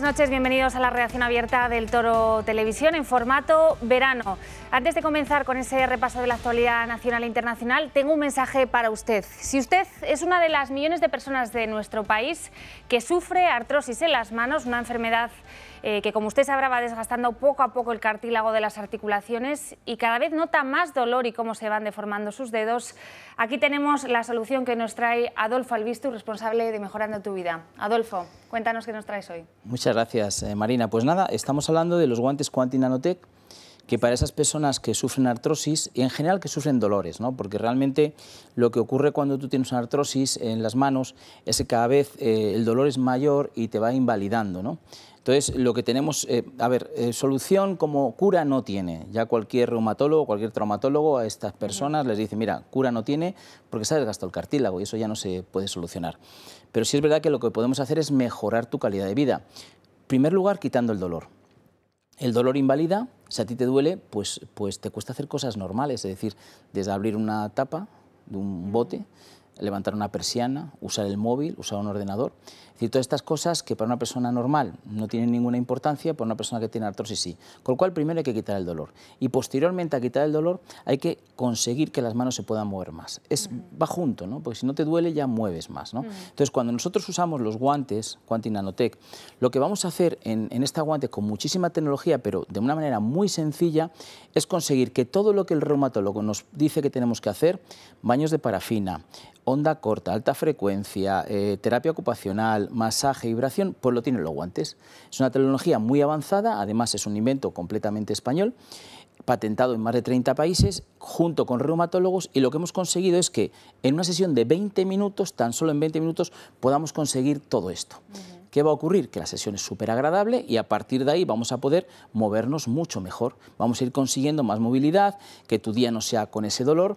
buenas noches, bienvenidos a la reacción abierta del Toro Televisión en formato verano. Antes de comenzar con ese repaso de la actualidad nacional e internacional, tengo un mensaje para usted. Si usted es una de las millones de personas de nuestro país que sufre artrosis en las manos, una enfermedad eh, que como usted sabrá va desgastando poco a poco el cartílago de las articulaciones y cada vez nota más dolor y cómo se van deformando sus dedos. Aquí tenemos la solución que nos trae Adolfo Albistu, responsable de Mejorando tu Vida. Adolfo, cuéntanos qué nos traes hoy. Muchas gracias, eh, Marina. Pues nada, estamos hablando de los guantes Quanti Nanotech que para esas personas que sufren artrosis y en general que sufren dolores, ¿no? porque realmente lo que ocurre cuando tú tienes una artrosis en las manos es que cada vez eh, el dolor es mayor y te va invalidando. ¿no? Entonces, lo que tenemos, eh, a ver, eh, solución como cura no tiene. Ya cualquier reumatólogo, cualquier traumatólogo a estas personas les dice, mira, cura no tiene porque se ha desgastado el cartílago y eso ya no se puede solucionar. Pero sí es verdad que lo que podemos hacer es mejorar tu calidad de vida. En primer lugar, quitando el dolor. El dolor invalida, si a ti te duele, pues, pues te cuesta hacer cosas normales, es decir, desde abrir una tapa de un bote, levantar una persiana, usar el móvil, usar un ordenador decir, todas estas cosas que para una persona normal no tienen ninguna importancia, para una persona que tiene artrosis sí. Con lo cual, primero hay que quitar el dolor. Y posteriormente a quitar el dolor, hay que conseguir que las manos se puedan mover más. Es, Va junto, ¿no? Porque si no te duele, ya mueves más, ¿no? Entonces, cuando nosotros usamos los guantes, Quanti Nanotech, lo que vamos a hacer en, en esta guante con muchísima tecnología, pero de una manera muy sencilla, es conseguir que todo lo que el reumatólogo nos dice que tenemos que hacer, baños de parafina, onda corta, alta frecuencia, eh, terapia ocupacional, masaje vibración, e pues lo tienen los guantes. Es una tecnología muy avanzada, además es un invento completamente español, patentado en más de 30 países, junto con reumatólogos, y lo que hemos conseguido es que en una sesión de 20 minutos, tan solo en 20 minutos, podamos conseguir todo esto. ¿Qué va a ocurrir? Que la sesión es súper agradable y a partir de ahí vamos a poder movernos mucho mejor. Vamos a ir consiguiendo más movilidad, que tu día no sea con ese dolor.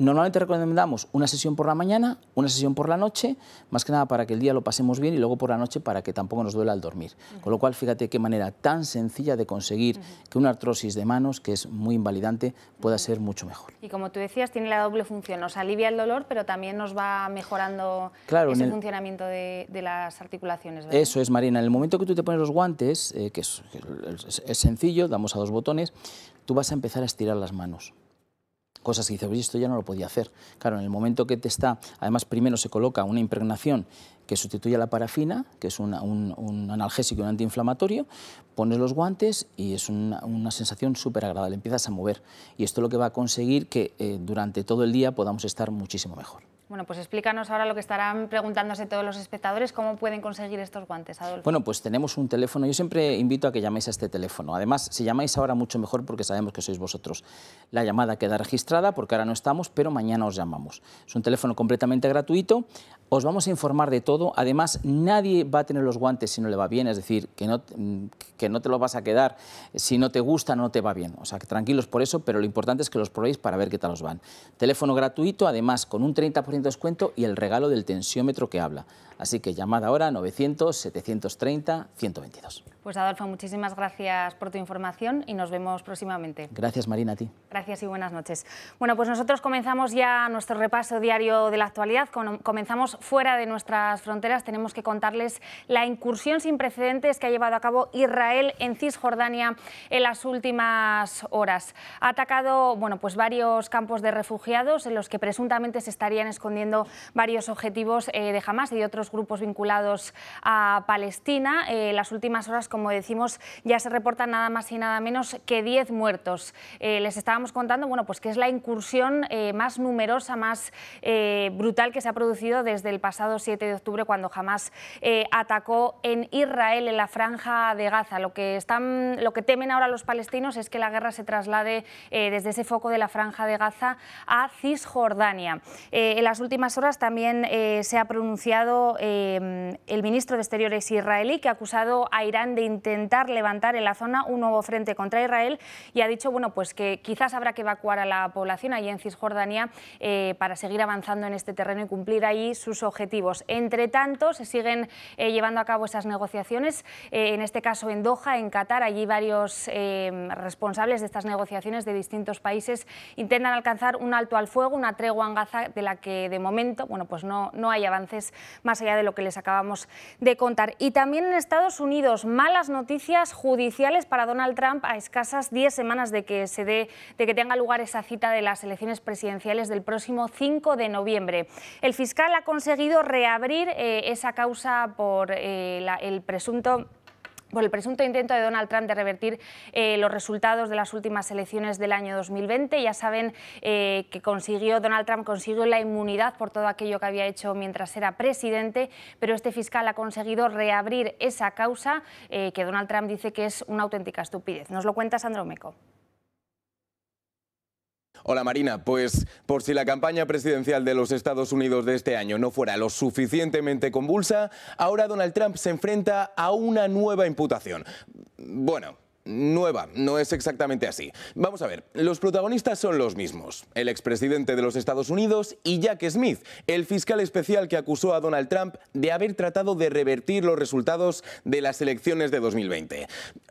Normalmente recomendamos una sesión por la mañana, una sesión por la noche, más que nada para que el día lo pasemos bien y luego por la noche para que tampoco nos duela al dormir. Con lo cual, fíjate qué manera tan sencilla de conseguir que una artrosis de manos, que es muy invalidante, pueda ser mucho mejor. Y como tú decías, tiene la doble función, nos alivia el dolor, pero también nos va mejorando ese el... funcionamiento de, las articulaciones. Eso es, Marina. En el momento que tú te pones los guantes, eh, que, es sencillo, damos a dos botones, tú vas a empezar a estirar las manos cosas que dice, esto ya no lo podía hacer. Claro, en el momento que te está, además primero se coloca una impregnación que sustituye a la parafina, que es un, analgésico y un antiinflamatorio, pones los guantes y es una, sensación súper agradable, empiezas a mover. Y esto es lo que va a conseguir que eh, durante todo el día podamos estar muchísimo mejor. Bueno, pues explícanos ahora lo que estarán preguntándose todos los espectadores, cómo pueden conseguir estos guantes, Adolfo. Bueno, pues tenemos un teléfono, yo siempre invito a que llaméis a este teléfono. Además, si llamáis ahora mucho mejor porque sabemos que sois vosotros. La llamada queda registrada porque ahora no estamos, pero mañana os llamamos. Es un teléfono completamente gratuito os vamos a informar de todo. Además, nadie va a tener los guantes si no le va bien. Es decir, que no, que no te los vas a quedar si no te gusta, no te va bien. O sea, que tranquilos por eso, pero lo importante es que los probéis para ver qué tal os van. Teléfono gratuito, además, con un 30% de descuento y el regalo del tensiómetro que habla. Así que llamad ahora 900-730-122. Pues Adolfo, muchísimas gracias por tu información y nos vemos próximamente. Gracias Marina, a ti. Gracias y buenas noches. Bueno, pues nosotros comenzamos ya nuestro repaso diario de la actualidad. Comenzamos fuera de nuestras fronteras. Tenemos que contarles la incursión sin precedentes que ha llevado a cabo Israel en Cisjordania en las últimas horas. Ha atacado bueno, pues varios campos de refugiados en los que presuntamente se estarían escondiendo varios objetivos eh, de Hamas y de otros grupos vinculados a Palestina. Eh, las últimas horas como decimos, ya se reportan nada más y nada menos que 10 muertos. Eh, les estábamos contando, bueno, pues que es la incursión eh, más numerosa, más eh, brutal que se ha producido desde el pasado 7 de octubre, cuando Hamas atacó en Israel, en la franja de Gaza. Lo que, están, lo que temen ahora los palestinos es que la guerra se traslade desde ese foco de la franja de Gaza a Cisjordania. en las últimas horas también se ha pronunciado el ministro de Exteriores israelí, que ha acusado a Irán de intentar levantar en la zona un nuevo frente contra Israel y ha dicho bueno, pues que quizás habrá que evacuar a la población allí en Cisjordania eh, para seguir avanzando en este terreno y cumplir ahí sus objetivos. Entre tanto, se siguen eh, llevando a cabo esas negociaciones, eh, en este caso en Doha, en Qatar, allí varios responsables de estas negociaciones de distintos países intentan alcanzar un alto al fuego, una tregua en Gaza de la que de momento bueno, pues no, no hay avances más allá de lo que les acabamos de contar. Y también en Estados Unidos, más las noticias judiciales para Donald Trump a escasas 10 semanas de que, se dé, de que tenga lugar esa cita de las elecciones presidenciales del próximo 5 de noviembre. El fiscal ha conseguido reabrir eh, esa causa por eh, el presunto por el presunto intento de Donald Trump de revertir eh, los resultados de las últimas elecciones del año 2020. Ya saben eh, que consiguió Donald Trump consiguió la inmunidad por todo aquello que había hecho mientras era presidente, pero este fiscal ha conseguido reabrir esa causa eh, que Donald Trump dice que es una auténtica estupidez. Nos lo cuenta Sandro Meco. Hola Marina, pues por si la campaña presidencial de los Estados Unidos de este año no fuera lo suficientemente convulsa, ahora Donald Trump se enfrenta a una nueva imputación. Bueno, nueva, no es exactamente así. Vamos a ver, los protagonistas son los mismos, el expresidente de los Estados Unidos y Jack Smith, el fiscal especial que acusó a Donald Trump de haber tratado de revertir los resultados de las elecciones de 2020.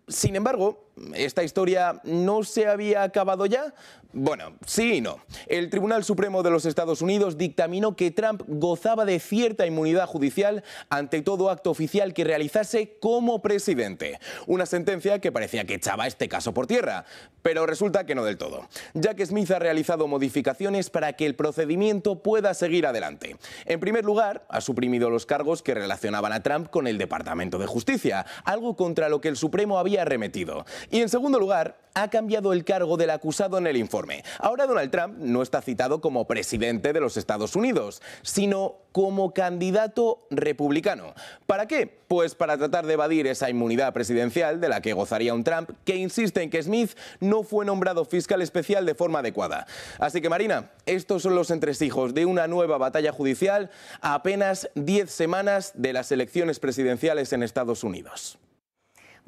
Sin embargo, ¿Esta historia no se había acabado ya? Bueno, sí y no. El Tribunal Supremo de los Estados Unidos dictaminó que Trump gozaba de cierta inmunidad judicial ante todo acto oficial que realizase como presidente. Una sentencia que parecía que echaba este caso por tierra, pero resulta que no del todo, ya que Smith ha realizado modificaciones para que el procedimiento pueda seguir adelante. En primer lugar, ha suprimido los cargos que relacionaban a Trump con el Departamento de Justicia, algo contra lo que el Supremo había arremetido. Y en segundo lugar, ha cambiado el cargo del acusado en el informe. Ahora Donald Trump no está citado como presidente de los Estados Unidos, sino como candidato republicano. ¿Para qué? Pues para tratar de evadir esa inmunidad presidencial de la que gozaría un Trump que insiste en que Smith no fue nombrado fiscal especial de forma adecuada. Así que Marina, estos son los entresijos de una nueva batalla judicial apenas 10 semanas de las elecciones presidenciales en Estados Unidos.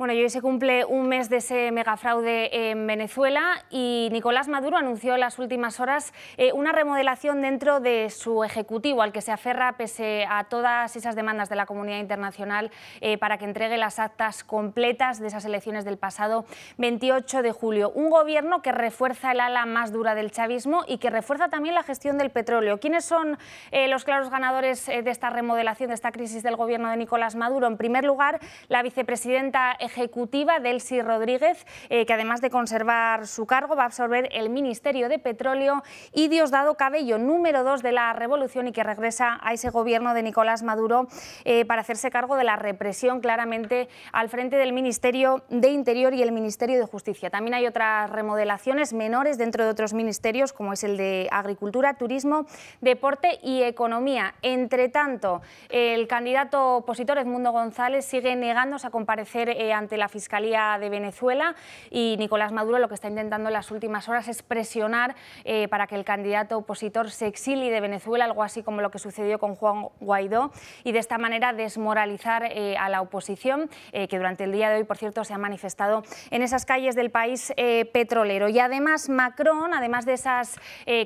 Bueno, y hoy se cumple un mes de ese megafraude en Venezuela y Nicolás Maduro anunció en las últimas horas eh, una remodelación dentro de su ejecutivo, al que se aferra pese a todas esas demandas de la comunidad internacional eh, para que entregue las actas completas de esas elecciones del pasado 28 de julio. Un gobierno que refuerza el ala más dura del chavismo y que refuerza también la gestión del petróleo. ¿Quiénes son eh, los claros ganadores de esta remodelación, de esta crisis del gobierno de Nicolás Maduro? En primer lugar, la vicepresidenta ejecutiva, Delcy Rodríguez, eh, que además de conservar su cargo, va a absorber el Ministerio de Petróleo, y Diosdado Cabello, número dos de la revolución y que regresa a ese gobierno de Nicolás Maduro eh, para hacerse cargo de la represión claramente al frente del Ministerio de Interior y el Ministerio de Justicia. También hay otras remodelaciones menores dentro de otros ministerios, como es el de Agricultura, Turismo, Deporte y Economía. Entre tanto, el candidato opositor Edmundo González sigue negándose a comparecer eh, ante la Fiscalía de Venezuela y Nicolás Maduro lo que está intentando en las últimas horas es presionar eh, para que el candidato opositor se exilie de Venezuela, algo así como lo que sucedió con Juan Guaidó, y de esta manera desmoralizar eh, a la oposición, eh, que durante el día de hoy, por cierto, se ha manifestado en esas calles del país petrolero. Y además Macron, además de esas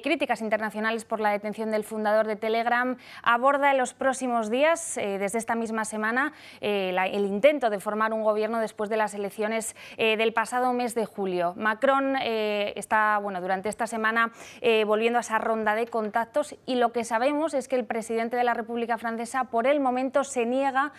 críticas internacionales por la detención del fundador de Telegram, aborda en los próximos días, desde esta misma semana, el intento de formar un gobierno después de las elecciones eh, del pasado mes de julio. Macron eh, está bueno, durante esta semana eh, volviendo a esa ronda de contactos y lo que sabemos es que el presidente de la República Francesa por el momento se niega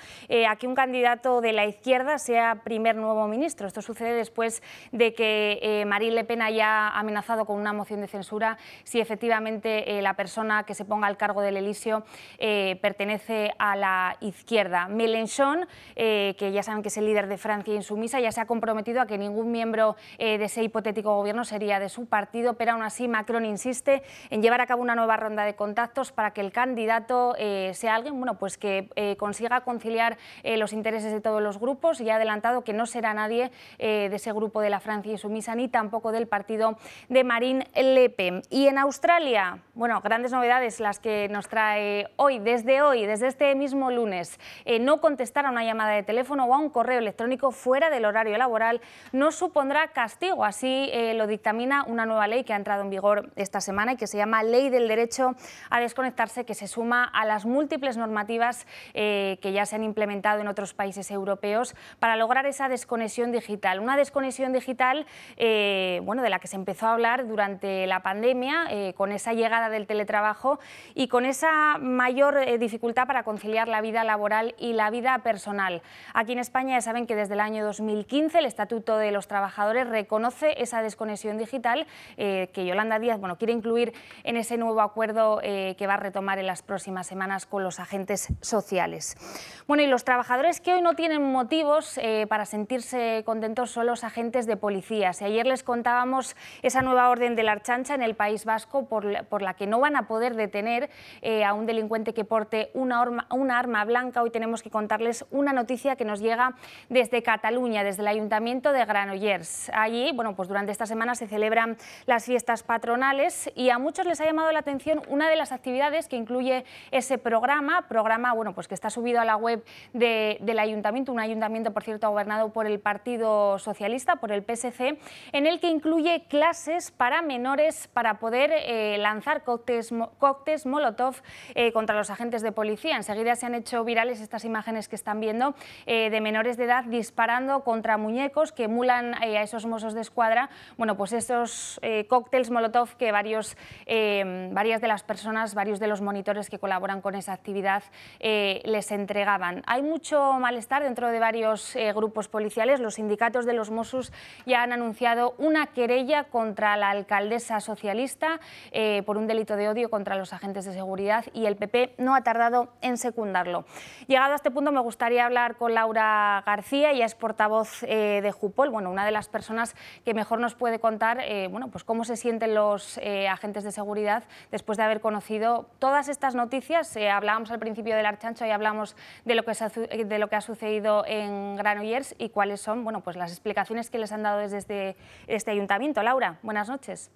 a que un candidato de la izquierda sea primer nuevo ministro. Esto sucede después de que Marine Le Pen haya amenazado con una moción de censura si efectivamente la persona que se ponga al cargo del Elisio pertenece a la izquierda. Mélenchon, que ya saben que es el líder de Francia insumisa ya se ha comprometido a que ningún miembro eh, de ese hipotético gobierno sería de su partido, pero aún así Macron insiste en llevar a cabo una nueva ronda de contactos para que el candidato eh, sea alguien bueno, pues que eh, consiga conciliar los intereses de todos los grupos y ha adelantado que no será nadie de ese grupo de la Francia insumisa ni tampoco del partido de Marine Le Pen. Y en Australia, bueno, grandes novedades las que nos trae hoy, desde hoy, desde este mismo lunes, no contestar a una llamada de teléfono o a un correo electrónico fuera del horario laboral no supondrá castigo. Así eh, lo dictamina una nueva ley que ha entrado en vigor esta semana y que se llama Ley del Derecho a Desconectarse, que se suma a las múltiples normativas eh, que ya se han implementado en otros países europeos para lograr esa desconexión digital. Una desconexión digital eh, bueno, de la que se empezó a hablar durante la pandemia, con esa llegada del teletrabajo y con esa mayor dificultad para conciliar la vida laboral y la vida personal. Aquí en España ya saben que desde del el año 2015. El Estatuto de los Trabajadores reconoce esa desconexión digital eh, que Yolanda Díaz bueno, quiere incluir en ese nuevo acuerdo eh, que va a retomar en las próximas semanas con los agentes sociales. Bueno, y los trabajadores que hoy no tienen motivos eh, para sentirse contentos son los agentes de policía. Si ayer les contábamos esa nueva orden de la Archancha en el País Vasco por la, que no van a poder detener a un delincuente que porte una, una arma blanca, hoy tenemos que contarles una noticia que nos llega desde Cataluña, desde el Ayuntamiento de Granollers. Allí, bueno, pues durante esta semana se celebran las fiestas patronales y a muchos les ha llamado la atención una de las actividades que incluye ese programa, programa, bueno, pues que está subido a la web del Ayuntamiento, un ayuntamiento, por cierto, gobernado por el Partido Socialista, por el PSC, en el que incluye clases para menores para poder eh, lanzar cócteles, Molotov eh, contra los agentes de policía. Enseguida se han hecho virales estas imágenes que están viendo eh, de menores de edad disparando contra muñecos que emulan eh, a esos mozos de escuadra, bueno, pues esos eh, cócteles Molotov que varios, eh, varias de las personas, varios de los monitores que colaboran con esa actividad les entregaban. Hay mucho malestar dentro de varios grupos policiales. Los sindicatos de los Mossos ya han anunciado una querella contra la alcaldesa socialista por un delito de odio contra los agentes de seguridad y el PP no ha tardado en secundarlo. Llegado a este punto me gustaría hablar con Laura García ella es portavoz eh, de Jupol, bueno, una de las personas que mejor nos puede contar eh, bueno, pues cómo se sienten los eh, agentes de seguridad después de haber conocido todas estas noticias. hablábamos al principio del Archancho y hablamos de lo, que ha, de lo que ha sucedido en Granollers y cuáles son bueno, pues las explicaciones que les han dado desde este, este ayuntamiento. Laura, buenas noches.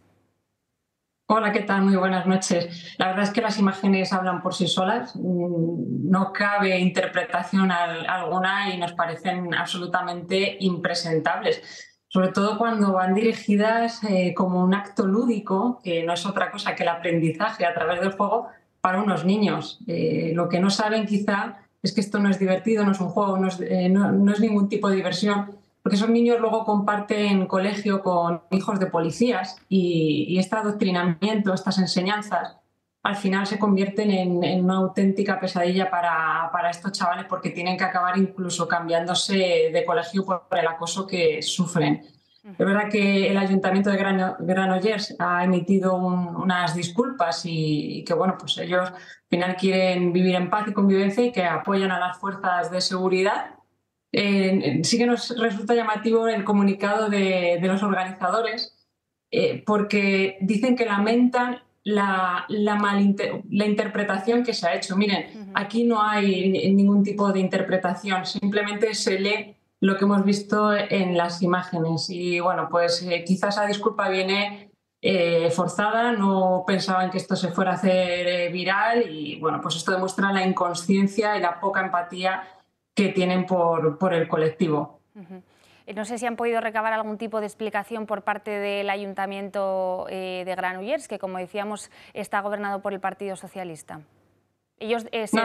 Hola, ¿qué tal? Muy buenas noches. La verdad es que las imágenes hablan por sí solas, mm, no cabe interpretación alguna y nos parecen absolutamente impresentables, sobre todo cuando van dirigidas eh, como un acto lúdico, que no es otra cosa que el aprendizaje a través del juego para unos niños. Eh, lo que no saben quizá es que esto no es divertido, no es un juego, no es eh, ningún tipo de diversión, porque esos niños luego comparten colegio con hijos de policías y, este adoctrinamiento, estas enseñanzas, al final se convierten en, una auténtica pesadilla para, para, estos chavales porque tienen que acabar incluso cambiándose de colegio por, el acoso que sufren. Es verdad que el Ayuntamiento de Granollers ha emitido unas disculpas y, y, que, bueno, pues ellos al final quieren vivir en paz y convivencia y que apoyan a las fuerzas de seguridad sí que nos resulta llamativo el comunicado de, los organizadores, eh, porque dicen que lamentan la, la, la, interpretación que se ha hecho. Miren, aquí no hay ningún tipo de interpretación, simplemente se lee lo que hemos visto en las imágenes. Y bueno, pues eh, quizás la disculpa viene eh, forzada, no pensaban que esto se fuera a hacer viral y bueno, pues esto demuestra la inconsciencia y la poca empatía que tienen por, el colectivo. Eh, no sé si han podido recabar algún tipo de explicación por parte del Ayuntamiento eh, de Granollers, que como decíamos está gobernado por el Partido Socialista. ¿Ellos eh, se,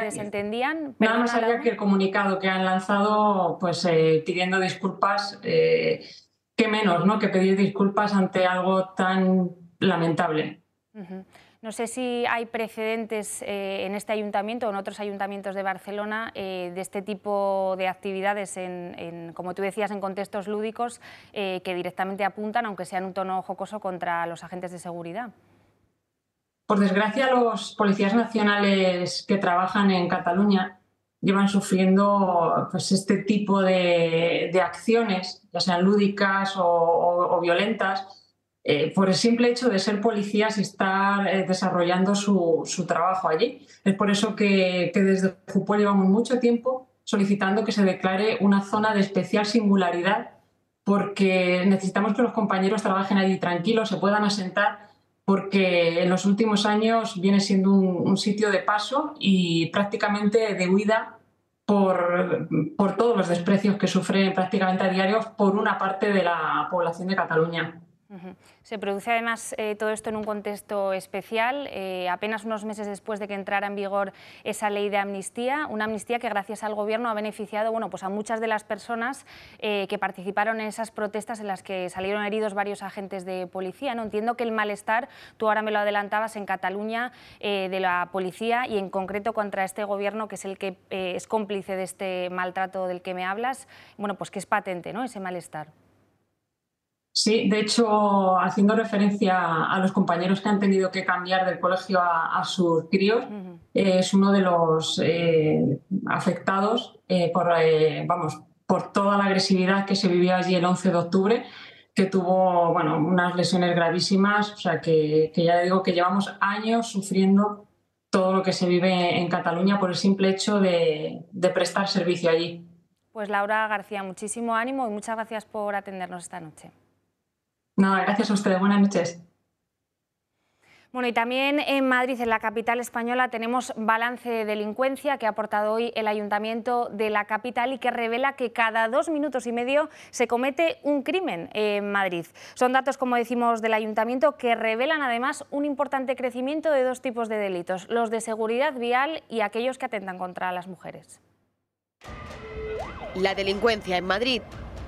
desentendían? Nada más allá que el comunicado que han lanzado pues, pidiendo disculpas, qué menos ¿no? que pedir disculpas ante algo tan lamentable. No sé si hay precedentes eh, en este ayuntamiento o en otros ayuntamientos de Barcelona eh, de este tipo de actividades, como tú decías, en contextos lúdicos eh, que directamente apuntan, aunque sea en un tono jocoso, contra los agentes de seguridad. Por desgracia, los policías nacionales que trabajan en Cataluña llevan sufriendo pues, este tipo de, acciones, ya sean lúdicas o violentas, eh, por el simple hecho de ser policías y estar eh, desarrollando su, trabajo allí. Es por eso que, desde Jupol llevamos mucho tiempo solicitando que se declare una zona de especial singularidad porque necesitamos que los compañeros trabajen allí tranquilos, se puedan asentar, porque en los últimos años viene siendo un, sitio de paso y prácticamente de huida por, por, todos los desprecios que sufren prácticamente a diario por una parte de la población de Cataluña. Se produce además eh, todo esto en un contexto especial, eh, apenas unos meses después de que entrara en vigor esa ley de amnistía, una amnistía que gracias al Gobierno ha beneficiado bueno, pues a muchas de las personas eh, que participaron en esas protestas en las que salieron heridos varios agentes de policía. ¿no? Entiendo que el malestar, tú ahora me lo adelantabas, en Cataluña de la policía y en concreto contra este Gobierno que es el que es cómplice de este maltrato del que me hablas, bueno, pues que es patente ¿no? ese malestar. Sí, de hecho, haciendo referencia a los compañeros que han tenido que cambiar del colegio a, sus críos, es uno de los eh, afectados eh, por, eh, vamos, por toda la agresividad que se vivió allí el 11 de octubre, que tuvo bueno, unas lesiones gravísimas, o sea que, ya digo que llevamos años sufriendo todo lo que se vive en Cataluña por el simple hecho de prestar servicio allí. Pues Laura García, muchísimo ánimo y muchas gracias por atendernos esta noche. No, gracias a usted. Buenas noches. Bueno, y también en Madrid, en la capital española, tenemos balance de delincuencia que ha aportado hoy el Ayuntamiento de la capital y que revela que cada dos minutos y medio se comete un crimen en Madrid. Son datos, como decimos, del Ayuntamiento que revelan además un importante crecimiento de dos tipos de delitos, los de seguridad vial y aquellos que atentan contra las mujeres. La delincuencia en Madrid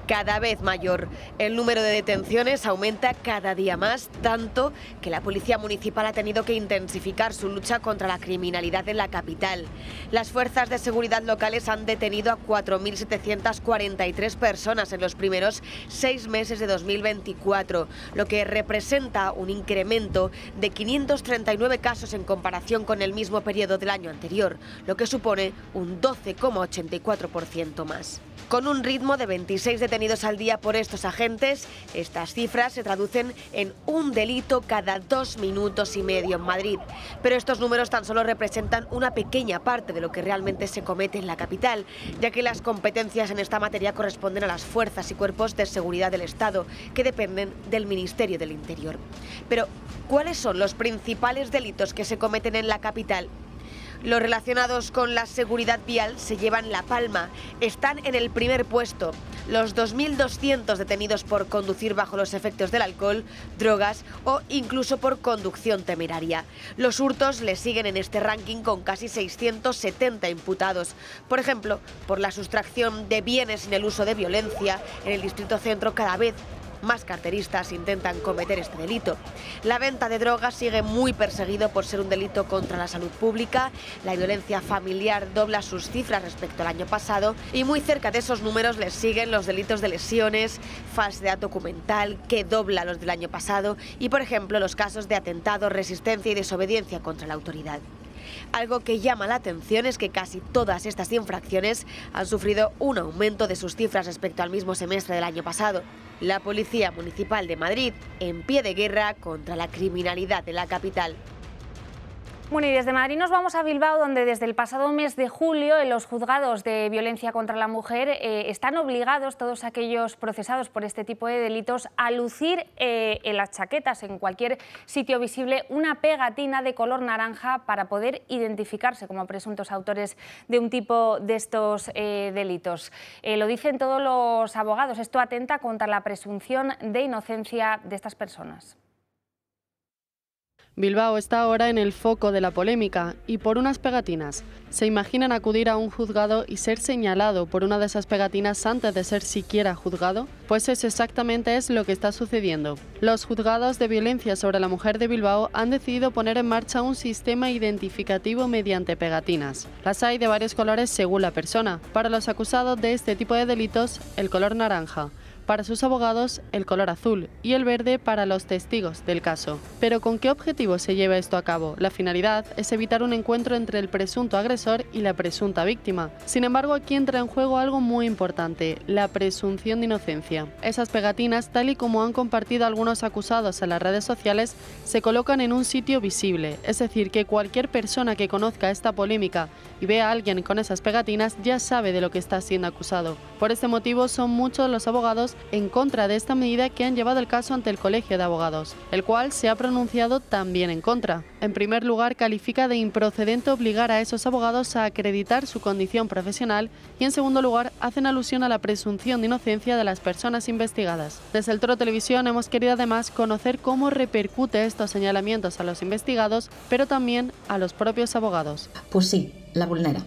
cada vez mayor. El número de detenciones aumenta cada día más, tanto que la Policía Municipal ha tenido que intensificar su lucha contra la criminalidad en la capital. Las fuerzas de seguridad locales han detenido a 4.743 personas en los primeros seis meses de 2024, lo que representa un incremento de 539 casos en comparación con el mismo periodo del año anterior, lo que supone un 12,84% más. Con un ritmo de 26 detenciones detenidos al día por estos agentes. Estas cifras se traducen en un delito cada dos minutos y medio en Madrid. Pero estos números tan solo representan una pequeña parte de lo que realmente se comete en la capital, ya que las competencias en esta materia corresponden a las fuerzas y cuerpos de seguridad del Estado, que dependen del Ministerio del Interior. Pero, ¿cuáles son los principales delitos que se cometen en la capital los relacionados con la seguridad vial se llevan la palma. Están en el primer puesto. Los 2.200 detenidos por conducir bajo los efectos del alcohol, drogas o incluso por conducción temeraria. Los hurtos le siguen en este ranking con casi 670 imputados. Por ejemplo, por la sustracción de bienes sin el uso de violencia, en el Distrito Centro cada vez más carteristas intentan cometer este delito. La venta de drogas sigue muy perseguido por ser un delito contra la salud pública, la violencia familiar dobla sus cifras respecto al año pasado y muy cerca de esos números les siguen los delitos de lesiones, falsedad documental, que dobla los del año pasado y, por ejemplo, los casos de atentado, resistencia y desobediencia contra la autoridad. Algo que llama la atención es que casi todas estas infracciones han sufrido un aumento de sus cifras respecto al mismo semestre del año pasado. La Policía Municipal de Madrid en pie de guerra contra la criminalidad de la capital. Bueno, y desde Madrid nos vamos a Bilbao, donde desde el pasado mes de julio en los juzgados de violencia contra la mujer eh, están obligados todos aquellos procesados por este tipo de delitos a lucir eh, en las chaquetas, en cualquier sitio visible, una pegatina de color naranja para poder identificarse como presuntos autores de un tipo de estos eh, delitos. lo dicen todos los abogados, esto atenta contra la presunción de inocencia de estas personas. Bilbao está ahora en el foco de la polémica y por unas pegatinas. Se imaginan acudir a un juzgado y ser señalado por una de esas pegatinas antes de ser siquiera juzgado, pues eso exactamente es lo que está sucediendo. Los juzgados de violencia sobre la mujer de Bilbao han decidido poner en marcha un sistema identificativo mediante pegatinas. Las hay de varios colores según la persona. Para los acusados de este tipo de delitos, el color naranja para sus abogados el color azul y el verde para los testigos del caso. Pero ¿con qué objetivo se lleva esto a cabo? La finalidad es evitar un encuentro entre el presunto agresor y la presunta víctima. Sin embargo, aquí entra en juego algo muy importante, la presunción de inocencia. Esas pegatinas, tal y como han compartido algunos acusados en las redes sociales, se colocan en un sitio visible, es decir, que cualquier persona que conozca esta polémica y vea a alguien con esas pegatinas ya sabe de lo que está siendo acusado. Por este motivo son muchos los abogados en contra de esta medida que han llevado el caso ante el Colegio de Abogados, el cual se ha pronunciado también en contra. En primer lugar, califica de improcedente obligar a esos abogados a acreditar su condición profesional y, en segundo lugar, hacen alusión a la presunción de inocencia de las personas investigadas. Desde el Toro Televisión hemos querido además conocer cómo repercute estos señalamientos a los investigados, pero también a los propios abogados. Pues sí, la vulnera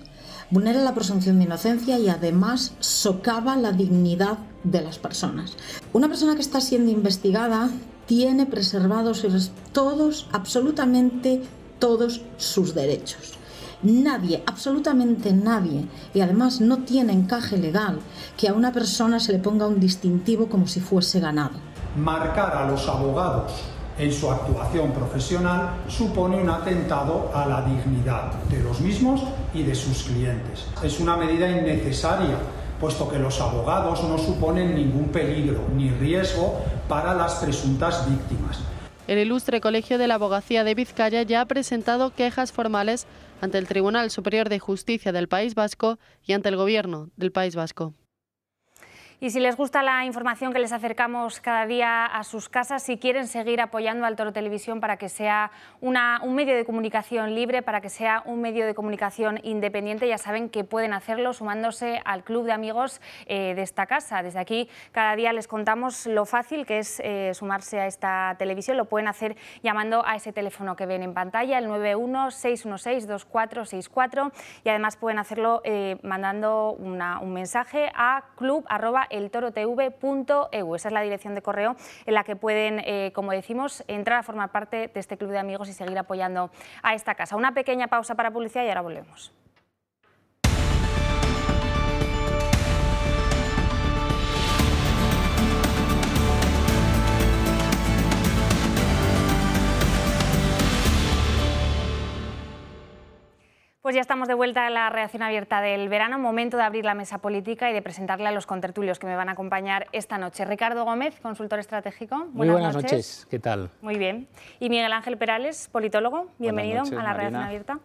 vulnera la presunción de inocencia y además socava la dignidad de las personas. Una persona que está siendo investigada tiene preservados todos, absolutamente todos sus derechos. Nadie, absolutamente nadie, y además no tiene encaje legal que a una persona se le ponga un distintivo como si fuese ganado. Marcar a los abogados en su actuación profesional supone un atentado a la dignidad de los mismos y de sus clientes. Es una medida innecesaria, puesto que los abogados no suponen ningún peligro ni riesgo para las presuntas víctimas. El ilustre Colegio de la Abogacía de Vizcaya ya ha presentado quejas formales ante el Tribunal Superior de Justicia del País Vasco y ante el Gobierno del País Vasco. Y si les gusta la información que les acercamos cada día a sus casas, si quieren seguir apoyando al Toro Televisión para que sea un medio de comunicación libre, para que sea un medio de comunicación independiente, ya saben que pueden hacerlo sumándose al club de amigos eh, de esta casa. Desde aquí cada día les contamos lo fácil que es eh, sumarse a esta televisión. Lo pueden hacer llamando a ese teléfono que ven en pantalla, el 916162464 y además pueden hacerlo eh, mandando un mensaje a club eltorotv.eu. Esa es la dirección de correo en la que pueden, eh, como decimos, entrar a formar parte de este club de amigos y seguir apoyando a esta casa. Una pequeña pausa para publicidad y ahora volvemos. Pues ya estamos de vuelta a la reacción abierta del verano, momento de abrir la mesa política y de presentarle a los contertulios que me van a acompañar esta noche. Ricardo Gómez, consultor estratégico. Buenas Muy buenas noches. ¿qué tal? Muy bien. Y Miguel Ángel Perales, politólogo. Bienvenido a la reacción abierta.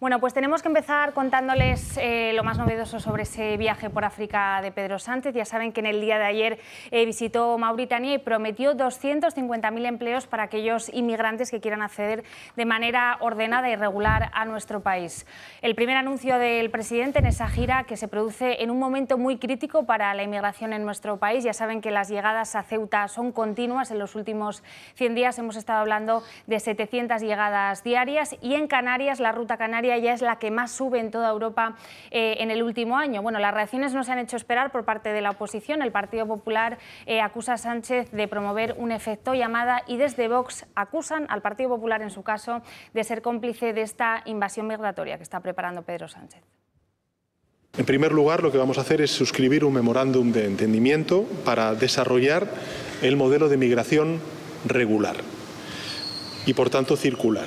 Bueno, pues tenemos que empezar contándoles eh, lo más novedoso sobre ese viaje por África de Pedro Sánchez. Ya saben que en el día de ayer eh, visitó Mauritania y prometió 250.000 empleos para aquellos inmigrantes que quieran acceder de manera ordenada y regular a nuestro país. El primer anuncio del presidente en esa gira que se produce en un momento muy crítico para la inmigración en nuestro país. Ya saben que las llegadas a Ceuta son continuas. En los últimos 100 días hemos estado hablando de 700 llegadas diarias y en Canarias, la ruta canaria ya es la que más sube en toda Europa eh, en el último año. Bueno, las reacciones no se han hecho esperar por parte de la oposición. El Partido Popular eh, acusa a Sánchez de promover un efecto llamada y desde Vox acusan al Partido Popular, en su caso, de ser cómplice de esta invasión migratoria que está preparando Pedro Sánchez. En primer lugar, lo que vamos a hacer es suscribir un memorándum de entendimiento para desarrollar el modelo de migración regular y, por tanto, circular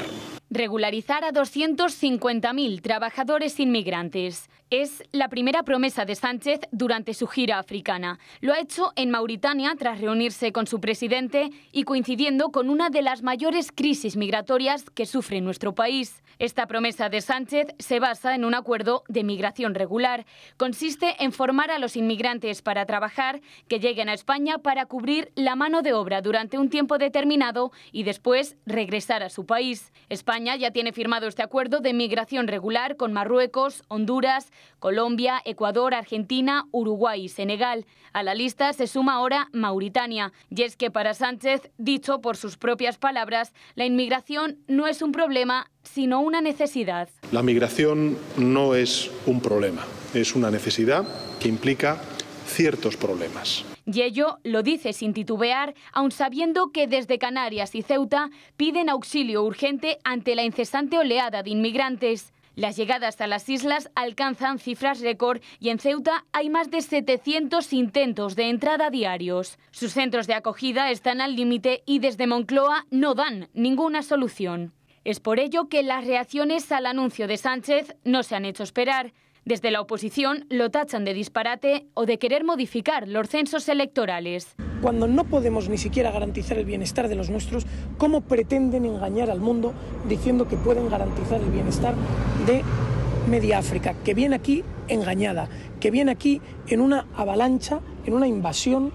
regularizar a 250.000 trabajadores inmigrantes es la primera promesa de Sánchez durante su gira africana. Lo ha hecho en Mauritania tras reunirse con su presidente y coincidiendo con una de las mayores crisis migratorias que sufre nuestro país. Esta promesa de Sánchez se basa en un acuerdo de migración regular. Consiste en formar a los inmigrantes para trabajar que lleguen a España para cubrir la mano de obra durante un tiempo determinado y después regresar a su país. España ya tiene firmado este acuerdo de migración regular con Marruecos, Honduras, Colombia, Ecuador, Argentina, Uruguay y Senegal. A la lista se suma ahora Mauritania. Y es que para Sánchez, dicho por sus propias palabras, la inmigración no es un problema, sino una necesidad. La migración no es un problema, es una necesidad que implica ciertos problemas. Y ello lo dice sin titubear, aun sabiendo que desde Canarias y Ceuta piden auxilio urgente ante la incesante oleada de inmigrantes. Las llegadas a las islas alcanzan cifras récord y en Ceuta hay más de 700 intentos de entrada diarios. Sus centros de acogida están al límite y desde Moncloa no dan ninguna solución. Es por ello que las reacciones al anuncio de Sánchez no se han hecho esperar. Desde la oposición lo tachan de disparate o de querer modificar los censos electorales. Cuando no podemos ni siquiera garantizar el bienestar de los nuestros, ¿cómo pretenden engañar al mundo diciendo que pueden garantizar el bienestar de Media África, que viene aquí engañada, que viene aquí en una avalancha, en una invasión,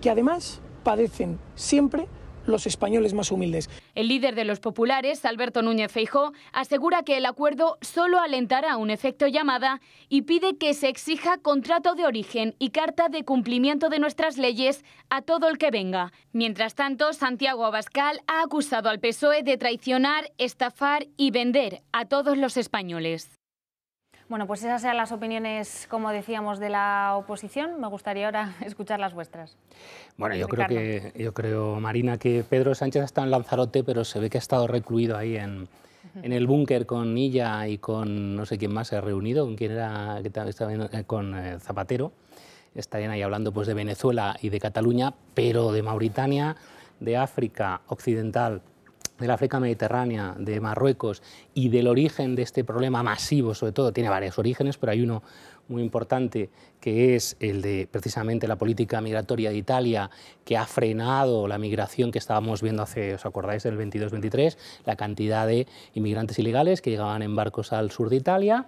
que además padecen siempre los españoles más humildes. El líder de los populares, Alberto Núñez Feijó, asegura que el acuerdo solo alentará un efecto llamada y pide que se exija contrato de origen y carta de cumplimiento de nuestras leyes a todo el que venga. Mientras tanto, Santiago Abascal ha acusado al PSOE de traicionar, estafar y vender a todos los españoles. Bueno, pues esas sean las opiniones, como decíamos, de la oposición. Me gustaría ahora escuchar las vuestras. Bueno, yo creo, que, yo creo, Marina, que Pedro Sánchez está en Lanzarote, pero se ve que ha estado recluido ahí en, el búnker con Illa y con no sé quién más se ha reunido, con quién era, que estaba eh, con eh, Zapatero. Estarían ahí hablando pues, de Venezuela y de Cataluña, pero de Mauritania, de África Occidental la África mediterránea, de Marruecos y del origen de este problema masivo, sobre todo, tiene varios orígenes, pero hay uno muy importante que es el de precisamente la política migratoria de Italia que ha frenado la migración que estábamos viendo hace, os acordáis, del 22-23, la cantidad de inmigrantes ilegales que llegaban en barcos al sur de Italia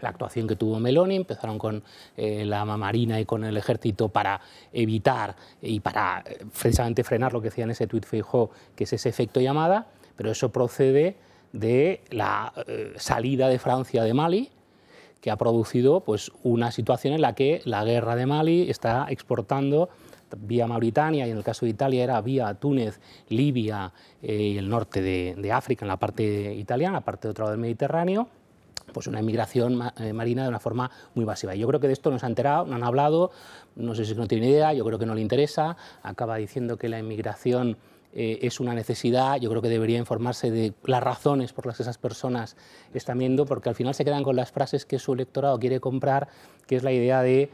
la actuación que tuvo Meloni, empezaron con eh, la Marina y con el ejército para evitar y para eh, precisamente frenar lo que decía en ese tweet fijo, que es ese efecto llamada, pero eso procede de la eh, salida de Francia de Mali, que ha producido pues, una situación en la que la guerra de Mali está exportando vía Mauritania y en el caso de Italia era vía Túnez, Libia y el norte de, de África, en la parte italiana, la parte de otro lado del Mediterráneo, pues una inmigración eh, marina de una forma muy masiva. Yo creo que de esto no se han enterado, no han hablado, no sé si no tiene idea, yo creo que no le interesa, acaba diciendo que la inmigración... Eh, es una necesidad, yo creo que debería informarse de las razones por las que esas personas están viendo, porque al final se quedan con las frases que su electorado quiere comprar, que es la idea de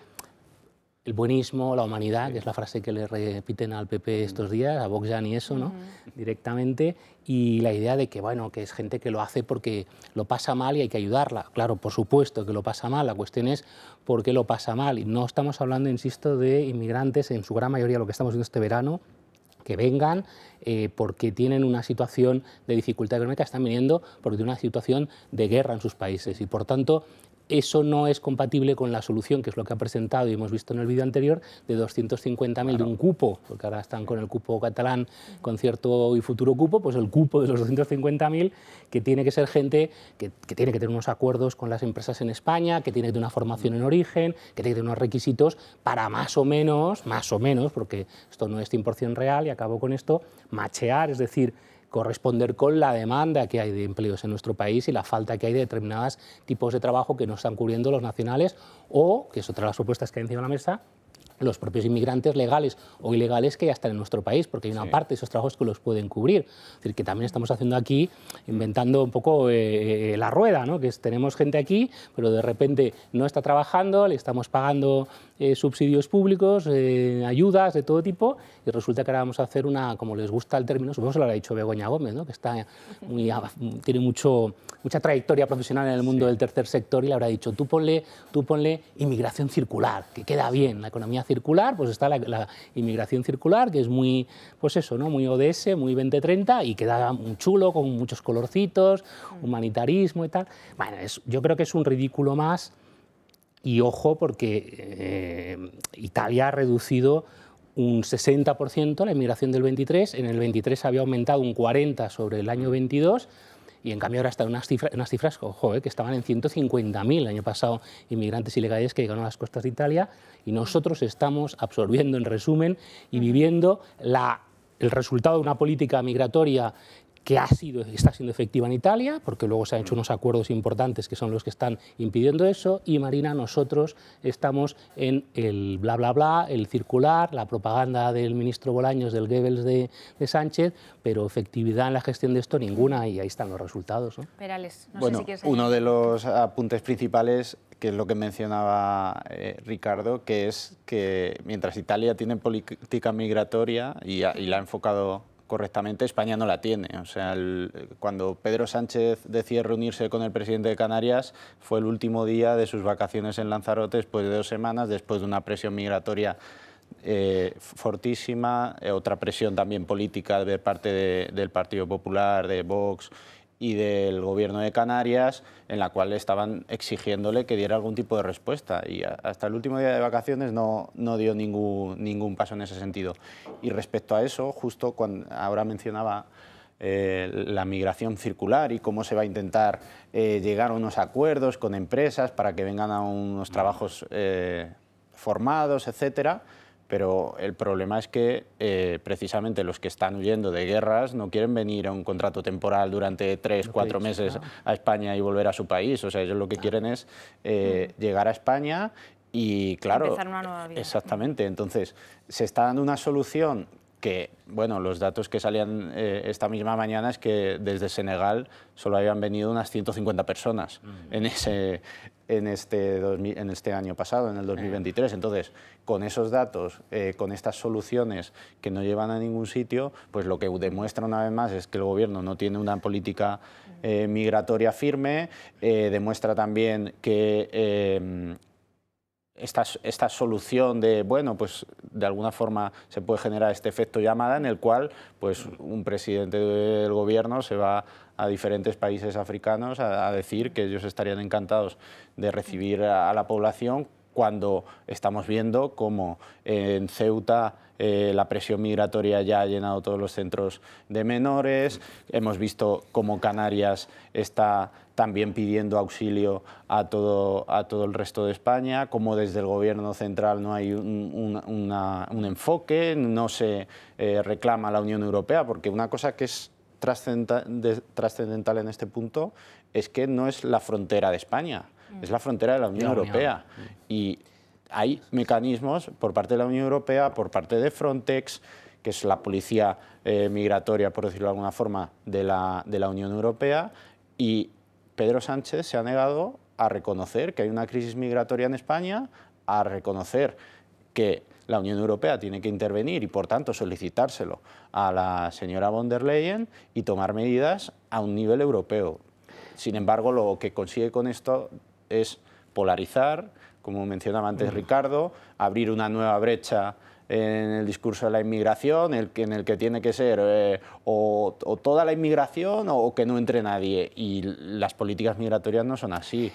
el buenismo, la humanidad, que es la frase que le repiten al PP estos mm. días, a Vox y eso, ¿no? Directamente, y la idea de que, bueno, que es gente que lo hace porque lo pasa mal y hay que ayudarla. Claro, por supuesto que lo pasa mal, la cuestión es por qué lo pasa mal. Y no estamos hablando, insisto, de inmigrantes, en su gran mayoría lo que estamos viendo este verano, que vengan eh, porque tienen una situación de dificultad económica, están viniendo porque tienen una situación de guerra en sus países y por tanto eso no es compatible con la solución, que es lo que ha presentado y hemos visto en el vídeo anterior, de 250.000 de un cupo, porque ahora están con el cupo catalán, concierto y futuro cupo, pues el cupo de los 250.000, que tiene que ser gente que, que, tiene que tener unos acuerdos con las empresas en España, que tiene que tener una formación en origen, que tiene que tener unos requisitos para más o menos, más o menos, porque esto no es 100% real y acabo con esto, machear, es decir, corresponder con la demanda que hay de empleos en nuestro país y la falta que hay de determinados tipos de trabajo que no están cubriendo los nacionales o, que es otra de las propuestas que hay encima de la mesa, los propios inmigrantes legales o ilegales que ya están en nuestro país, porque hay una parte de esos trabajos que los pueden cubrir. Es decir, que también estamos haciendo aquí, inventando un poco eh, eh, la rueda, ¿no? que tenemos gente aquí, pero de repente no está trabajando, le estamos pagando eh, subsidios públicos, ayudas de todo tipo, y resulta que ahora vamos a hacer una, como les gusta el término, supongo que lo habrá dicho Begoña Gómez, ¿no? que está muy, tiene mucho, mucha trayectoria profesional en el mundo del tercer sector, y le habrá dicho, tú ponle, tú ponle inmigración circular, que queda bien, la economía circular circular, pues está la, inmigración circular, que es muy, pues eso, ¿no? Muy ODS, muy 2030 y queda muy chulo, con muchos colorcitos, humanitarismo y tal. Bueno, es, yo creo que es un ridículo más y ojo porque eh, Italia ha reducido un 60% la inmigración del 23, en el 23 había aumentado un 40 sobre el año 22 y en cambio ahora están unas, cifras ojo, eh, que estaban en 150.000 el año pasado inmigrantes ilegales que llegaron a las costas de Italia y nosotros estamos absorbiendo en resumen y viviendo la el resultado de una política migratoria que ha sido está siendo efectiva en Italia, porque luego se han hecho mm. unos acuerdos importantes que son los que están impidiendo eso, y Marina, nosotros estamos en el bla bla bla, el circular, la propaganda del ministro Bolaños, del Goebbels de, Sánchez, pero efectividad en la gestión de esto ninguna, y ahí están los resultados. bueno, uno de los apuntes principales que es lo que mencionaba eh, Ricardo, que es que mientras Italia tiene política migratoria y la ha enfocado correctamente, España no la tiene. O sea, cuando Pedro Sánchez decide reunirse con el presidente de Canarias, fue el último día de sus vacaciones en Lanzarote, después de dos semanas, después de una presión migratoria eh, fortísima, eh, otra presión también política de parte del Partido Popular, de Vox y del gobierno de Canarias, en la cual estaban exigiéndole que diera algún tipo de respuesta. Y hasta el último día de vacaciones no, dio ningún, paso en ese sentido. Y respecto a eso, justo cuando ahora mencionaba eh, la migración circular y cómo se va a intentar eh, llegar a unos acuerdos con empresas para que vengan a unos trabajos eh, formados, etcétera pero el problema es que eh, precisamente los que están huyendo de guerras no quieren venir a un contrato temporal durante tres, cuatro meses a España y volver a su país. O sea, ellos lo que quieren es eh, mm. llegar a España y claro, Empezar una nueva vida. exactamente. Mm. Entonces, se está dando una solución que, bueno, los datos que salían eh, esta misma mañana es que desde Senegal solo habían venido unas 150 personas mm. en, ese, en, este en este año pasado, en el 2023. Eh. Entonces, con esos datos, eh, con estas soluciones que no llevan a ningún sitio, pues lo que demuestra una vez más es que el gobierno no tiene una política migratoria firme, demuestra también que esta, solución de, bueno, pues de alguna forma se puede generar este efecto llamada en el cual pues, un presidente del gobierno se va a diferentes países africanos a, decir que ellos estarían encantados de recibir a la población cuando estamos viendo cómo eh, en Ceuta eh, la presión migratoria ya ha llenado todos los centros de menores, hemos visto cómo Canarias está también pidiendo auxilio a todo, a todo el resto de España, cómo desde el gobierno central no hay un, enfoque, no se eh, reclama la Unión Europea, porque una cosa que es trascendental en este punto es que no es la frontera de España es la frontera de la Unión, Europea. Y hay mecanismos por parte de la Unión Europea, por parte de Frontex, que es la policía eh, migratoria, por decirlo de alguna forma, de la, de la Unión Europea, y Pedro Sánchez se ha negado a reconocer que hay una crisis migratoria en España, a reconocer que la Unión Europea tiene que intervenir y, por tanto, solicitárselo a la señora von der Leyen y tomar medidas a un nivel europeo. Sin embargo, lo que consigue con esto es polarizar, como mencionaba antes Ricardo, abrir una nueva brecha en el discurso de la inmigración, el en el que tiene que ser eh, o, toda la inmigración o, que no entre nadie. Y las políticas migratorias no son así.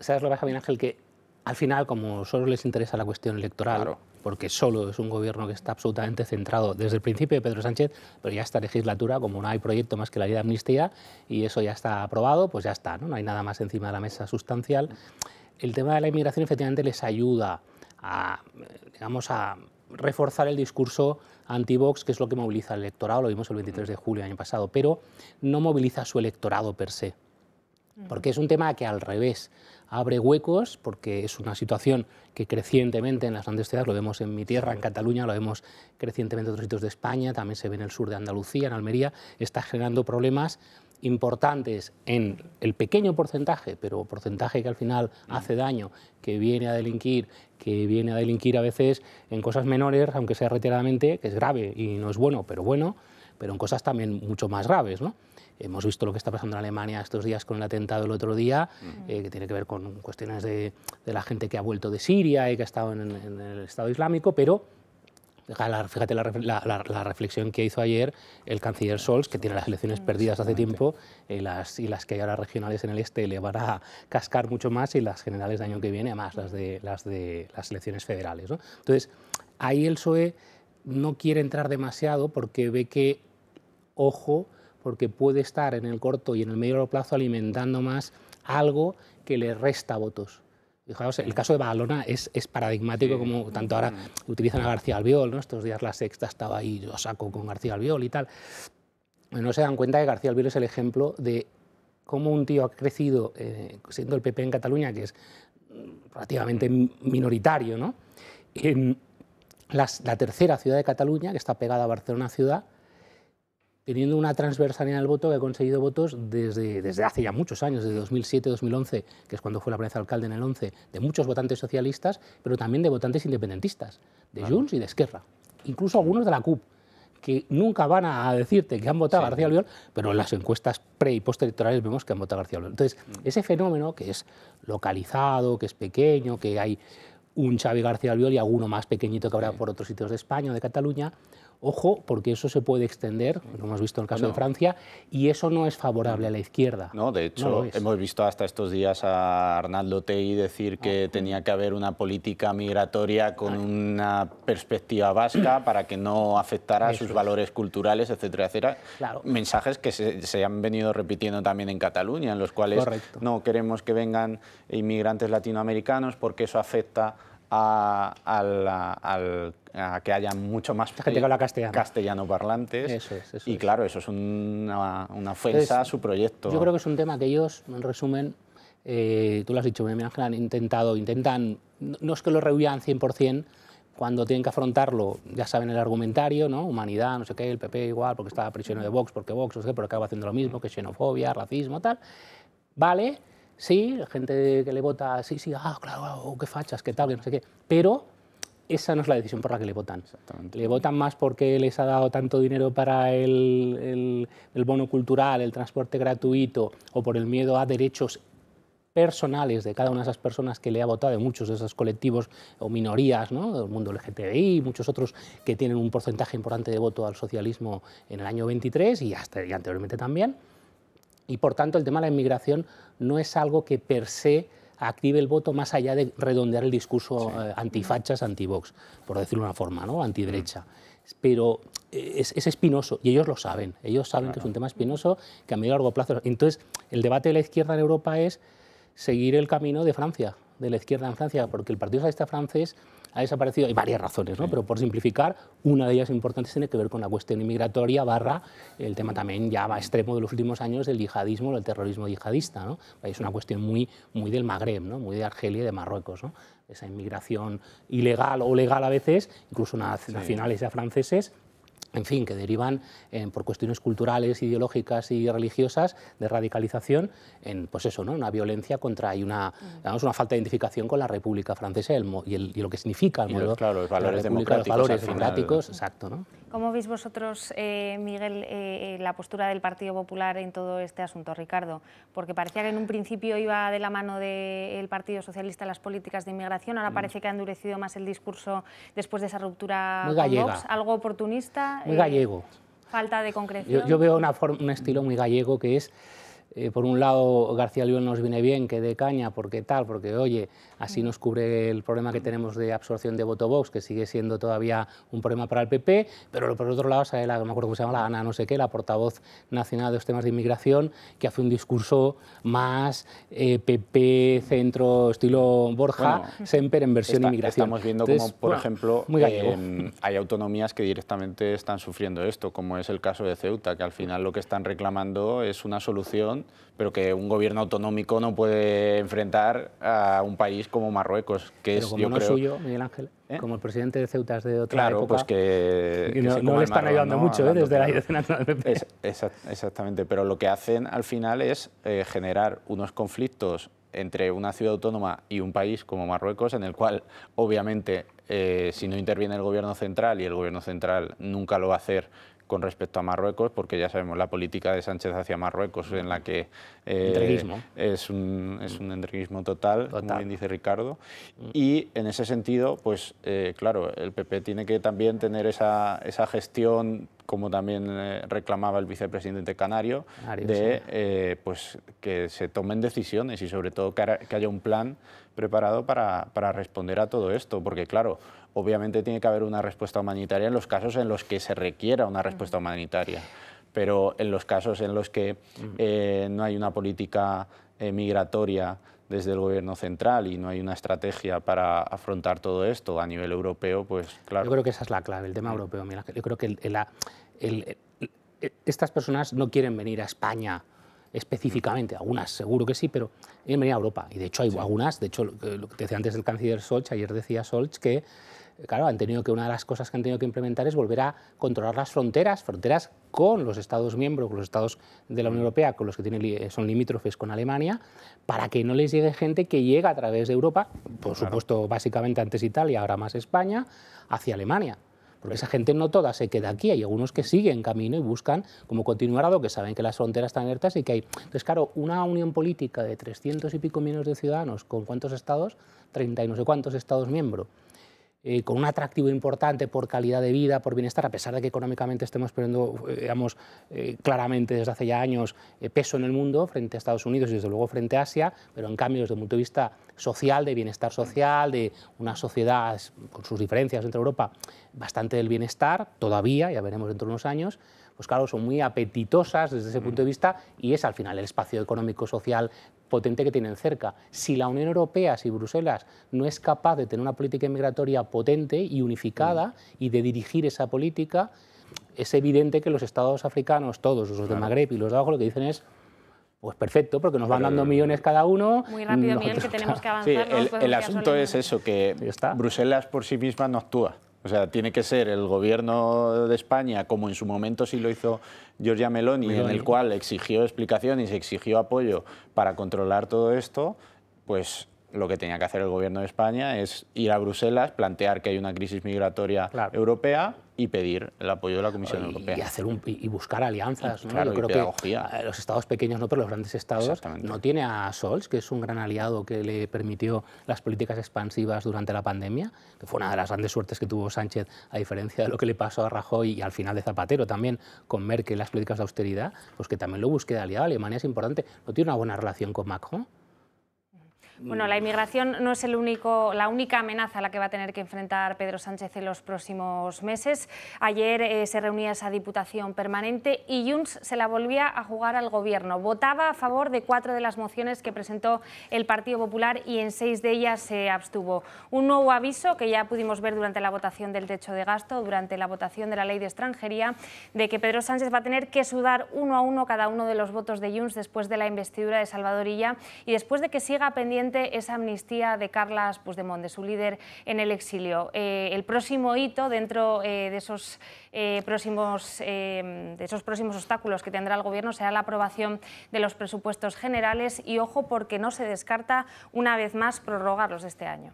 ¿Sabes lo que pasa, Ángel? Que al final, como solo les interesa la cuestión electoral, porque solo es un gobierno que está absolutamente centrado desde el principio de Pedro Sánchez, pero ya esta legislatura, como no hay proyecto más que la ley de amnistía y eso ya está aprobado, pues ya está, no, hay nada más encima de la mesa sustancial. El tema de la inmigración efectivamente les ayuda a, digamos, a reforzar el discurso anti-Vox, que es lo que moviliza al electorado, lo vimos el 23 de julio del año pasado, pero no moviliza a su electorado per se, porque es un tema que al revés abre huecos, porque es una situación que crecientemente en las grandes ciudades, lo vemos en mi tierra, en Cataluña, lo vemos crecientemente en otros sitios de España, también se ve en el sur de Andalucía, en Almería, está generando problemas importantes en el pequeño porcentaje, pero porcentaje que al final hace daño, que viene a delinquir, que viene a delinquir a veces en cosas menores, aunque sea reiteradamente, que es grave y no es bueno, pero bueno, pero en cosas también mucho más graves, ¿no? Hemos visto lo que está pasando en Alemania estos días con el atentado el otro día, eh, que tiene que ver con cuestiones de, la gente que ha vuelto de Siria y que ha estado en, el Estado Islámico, pero fíjate la, reflexión que hizo ayer el canciller Scholz, que tiene las elecciones perdidas hace tiempo y eh, las, y las que hay ahora regionales en el este le van a cascar mucho más y las generales de año que viene, más las de las, de las elecciones federales. Entonces, ahí el PSOE no quiere entrar demasiado porque ve que, ojo, porque puede estar en el corto y en el medio plazo alimentando más algo que le resta votos. Fijaos, el caso de Badalona es, paradigmático, como tanto ahora utilizan a García Albiol, ¿no? estos días la sexta estaba ahí, yo saco con García Albiol y tal. No se dan cuenta que García Albiol es el ejemplo de cómo un tío ha crecido eh, siendo el PP en Cataluña, que es relativamente minoritario, ¿no? En la tercera ciudad de Cataluña, que está pegada a Barcelona ciudad, teniendo una transversalidad en el voto que ha conseguido votos desde, desde hace ya muchos años, desde 2007-2011, que es cuando fue la primera alcalde en el 11, de muchos votantes socialistas, pero también de votantes independentistas, de Junts y de Esquerra, incluso algunos de la CUP que nunca van a decirte que han votado a García Albiol, pero en las encuestas pre y postelectorales vemos que han votado a García Albiol. Entonces, mm. ese fenómeno que es localizado, que es pequeño, que hay un Xavi García Albiol y alguno más pequeñito que habrá por otros sitios de España o de Cataluña, Ojo, porque eso se puede extender, lo hemos visto en el caso de Francia, y eso no es favorable a la izquierda. No, de hecho, hemos visto hasta estos días a Arnaldo Tei decir que ah. tenía que haber una política migratoria con una perspectiva vasca para que no afectara sus valores culturales, etcétera, etcétera. Claro. Mensajes que se, han venido repitiendo también en Cataluña, en los cuales no queremos que vengan inmigrantes latinoamericanos porque eso afecta a, que haya mucho más gente que habla castellano. castellano parlantes. y claro, eso es una, una ofensa a su proyecto. Yo creo que es un tema que ellos, en resumen, eh, tú lo has dicho, me que han intentado, intentan, no es que lo rehuyan 100%, cuando tienen que afrontarlo, ya saben el argumentario, ¿no? Humanidad, no sé qué, el PP igual, porque estaba presionado de Vox, porque Vox, no sé qué, pero acaba haciendo lo mismo, mm. que xenofobia, racismo, tal. Vale, sí, la gente que le vota sí, sí, ah, claro, qué fachas, qué tal, no sé qué. Pero esa no es la decisión por la que le votan. Le votan más porque les ha dado tanto dinero para el, bono cultural, el transporte gratuito o por el miedo a derechos personales de cada una de esas personas que le ha votado, de muchos de esos colectivos o minorías, ¿no? del mundo LGTBI, muchos otros que tienen un porcentaje importante de voto al socialismo en el año 23 y, hasta, y anteriormente también. Y por tanto, el tema de la inmigración no es algo que per se active el voto más allá de redondear el discurso anti-fachas, eh, antifachas, antivox, por decirlo de una forma, ¿no? antiderecha. Mm. Pero eh, es, espinoso y ellos lo saben. Ellos saben que es un tema espinoso que a medio y largo plazo. Entonces, el debate de la izquierda en Europa es seguir el camino de Francia, de la izquierda en Francia, porque el Partido Socialista francés ha desaparecido, hay varias razones, ¿no? pero por simplificar, una de ellas importantes tiene que ver con la cuestión inmigratoria barra el tema también ya va extremo de los últimos años del yihadismo o el terrorismo yihadista. Es una cuestión muy, muy del Magreb, ¿no? muy de Argelia y de Marruecos. Esa inmigración ilegal o legal a veces, incluso nacionales ya franceses, en fin, que derivan eh, por cuestiones culturales, ideológicas y religiosas de radicalización en, pues eso, ¿no? una violencia contra y una, digamos, una falta de identificación con la República Francesa y, y, lo que significa el modelo, los, claro, los valores democráticos, los valores democráticos, exacto, ¿no? ¿Cómo veis vosotros, eh, Miguel, eh, eh, la postura del Partido Popular en todo este asunto, Ricardo? Porque parecía que en un principio iba de la mano del Partido Socialista las políticas de inmigración, ahora mm. parece que ha endurecido más el discurso después de esa ruptura muy Vox, algo oportunista. Muy gallego. falta de concreción. Yo, veo una un estilo muy gallego que es... por un lado, García León nos viene bien, que de caña, porque tal, porque oye, Así nos cubre el problema que tenemos de absorción de voto Vox, que sigue siendo todavía un problema para el PP, pero por otro lado, sale la, me acuerdo cómo se llama, la Ana no sé qué, la portavoz nacional de los temas de inmigración, que hace un discurso más PP, eh, centro, estilo Borja, siempre en versión inmigración. Estamos viendo como, por ejemplo, eh, hay autonomías que directamente están sufriendo esto, como es el caso de Ceuta, que al final lo que están reclamando es una solución pero que un gobierno autonómico no puede enfrentar a un país como Marruecos, que pero es como no es suyo, Miguel Ángel, ¿Eh? como el presidente de Ceutas de otra claro, pues que, no, están ayudando mucho ¿eh? desde la dirección es, PP Exactamente, pero lo que hacen al final es eh, generar unos conflictos entre una ciudad autónoma y un país como Marruecos, en el cual, obviamente, si no interviene el gobierno central, y el gobierno central nunca lo va a hacer con respecto a Marruecos, porque ya sabemos la política de Sánchez hacia Marruecos, en la que eh, es, un, entreguismo total, también bien dice Ricardo. Mm. Y en ese sentido, pues eh, claro, el PP tiene que también tener esa, gestión como también eh, reclamaba el vicepresidente Canario, de pues, que se tomen decisiones y sobre todo que, haya un plan preparado para, para responder a todo esto, porque claro, Obviamente tiene que haber una respuesta humanitaria en los casos en los que se requiera una respuesta humanitaria, pero en los casos en los que eh, no hay una política eh, migratoria desde el gobierno central y no hay una estrategia para afrontar todo esto a nivel europeo, pues claro. Yo creo que esa es la clave, el tema europeo. yo creo que estas personas no quieren venir a España específicamente, algunas seguro que sí, pero quieren venir a Europa. Y de hecho hay algunas, de hecho lo que decía antes el canciller Solch, ayer decía Solch que claro, han tenido que una de las cosas que han tenido que implementar es volver a controlar las fronteras, fronteras con los Estados miembros, con los Estados de la Unión mm. Europea, con los que eh, son limítrofes con Alemania, para que no les llegue gente que llega a través de Europa, por supuesto, básicamente antes Italia, ahora más España, hacia Alemania. Porque esa gente no toda se queda aquí, hay algunos que siguen camino y buscan como continuar, que saben que las fronteras están abiertas y que hay. Entonces, claro, una unión política de 300 y pico millones de ciudadanos con cuántos estados, 30 y no sé cuántos estados miembros, eh, con un atractivo importante por calidad de vida, por bienestar, a pesar de que económicamente estemos perdiendo, eh, digamos, eh, claramente desde hace ya años peso en el mundo frente a Estados Unidos y desde luego frente a Asia, pero en cambio desde un punto de vista social, de bienestar social, de una sociedad con sus diferencias entre Europa, bastante del bienestar, todavía, ya veremos dentro de unos años, pues claro, son muy apetitosas desde ese mm. punto de vista y es al final el espacio económico, social, potente que tienen cerca. Si la Unión Europea, si Bruselas no es capaz de tener una política inmigratoria potente y unificada mm. y de dirigir esa política, es evidente que los estados africanos, todos, los de Magreb y los de abajo, lo que dicen es pues perfecto, porque nos van dando millones cada uno. Muy rápido, Miguel, que tenemos que avanzar. Sí, el asunto es eso, que Bruselas por sí misma no actúa. O sea, tiene que ser el gobierno de España, como en su momento sí lo hizo Giorgia Meloni, en el cual exigió explicaciones, y se exigió apoyo para controlar todo esto, pues lo que tenía que hacer el gobierno de España es ir a Bruselas, plantear que hay una crisis migratoria europea, y pedir el apoyo de la Comisión Europea. Y, hacer un, y buscar alianzas. Claro, que los estados pequeños no, pero los grandes estados no tiene a sols que es un gran aliado que le permitió las políticas expansivas durante la pandemia, que fue una de las grandes suertes que tuvo Sánchez, a diferencia de lo que le pasó a Rajoy y al final de Zapatero también con Merkel, las políticas de austeridad, pues que también lo busque de aliado. Alemania es importante. No tiene una buena relación con Macron. Bueno, la inmigración no es el único, la única amenaza a la que va a tener que enfrentar Pedro Sánchez en los próximos meses. Ayer eh, se reunía esa diputación permanente y Junts se la volvía a jugar al Gobierno. Votaba a favor de cuatro de las mociones que presentó el Partido Popular y en seis de ellas se abstuvo. Un nuevo aviso que ya pudimos ver durante la votación del techo de gasto, durante la votación de la ley de extranjería, de que Pedro Sánchez va a tener que sudar uno a uno cada uno de los votos de Junts después de la investidura de Salvadorilla y después de que siga pendiente esa amnistía de Carles Puigdemont, de su líder en el exilio. Eh, el próximo hito dentro eh, de, esos, eh, próximos, de esos próximos obstáculos que tendrá el Gobierno será la aprobación de los presupuestos generales y ojo porque no se descarta una vez más prorrogarlos este año.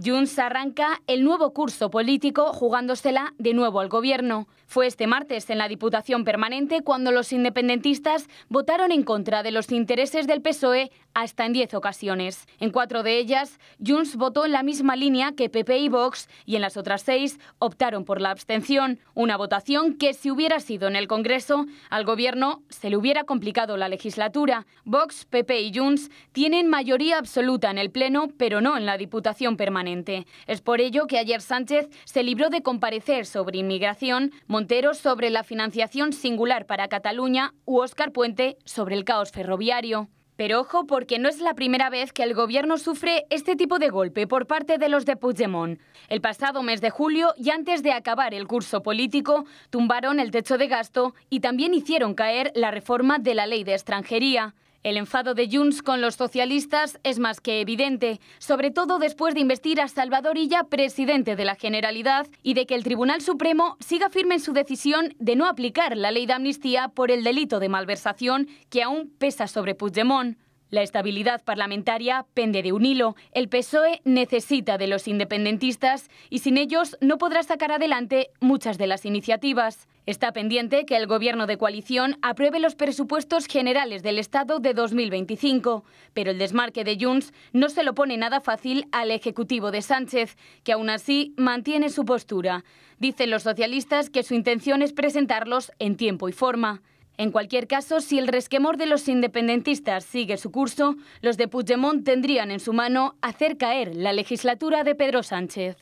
Junts arranca el nuevo curso político jugándosela de nuevo al gobierno. Fue este martes en la Diputación Permanente cuando los independentistas votaron en contra de los intereses del PSOE hasta en diez ocasiones. En cuatro de ellas, Junts votó en la misma línea que PP y Vox y en las otras seis optaron por la abstención, una votación que si hubiera sido en el Congreso, al Gobierno se le hubiera complicado la legislatura. Vox, PP y Junts tienen mayoría absoluta en el Pleno, pero no en la Diputación Permanente. Es por ello que ayer Sánchez se libró de comparecer sobre inmigración, Montero sobre la financiación singular para Cataluña u Óscar Puente sobre el caos ferroviario. Pero ojo, porque no es la primera vez que el gobierno sufre este tipo de golpe por parte de los de Puigdemont. El pasado mes de julio y antes de acabar el curso político, tumbaron el techo de gasto y también hicieron caer la reforma de la ley de extranjería. El enfado de Junts con los socialistas es más que evidente, sobre todo después de investir a Salvador Illa presidente de la Generalidad y de que el Tribunal Supremo siga firme en su decisión de no aplicar la ley de amnistía por el delito de malversación que aún pesa sobre Puigdemont. La estabilidad parlamentaria pende de un hilo. El PSOE necesita de los independentistas y sin ellos no podrá sacar adelante muchas de las iniciativas. Está pendiente que el gobierno de coalición apruebe los presupuestos generales del Estado de 2025, pero el desmarque de Junts no se lo pone nada fácil al Ejecutivo de Sánchez, que aún así mantiene su postura. Dicen los socialistas que su intención es presentarlos en tiempo y forma. En cualquier caso, si el resquemor de los independentistas sigue su curso, los de Puigdemont tendrían en su mano hacer caer la legislatura de Pedro Sánchez.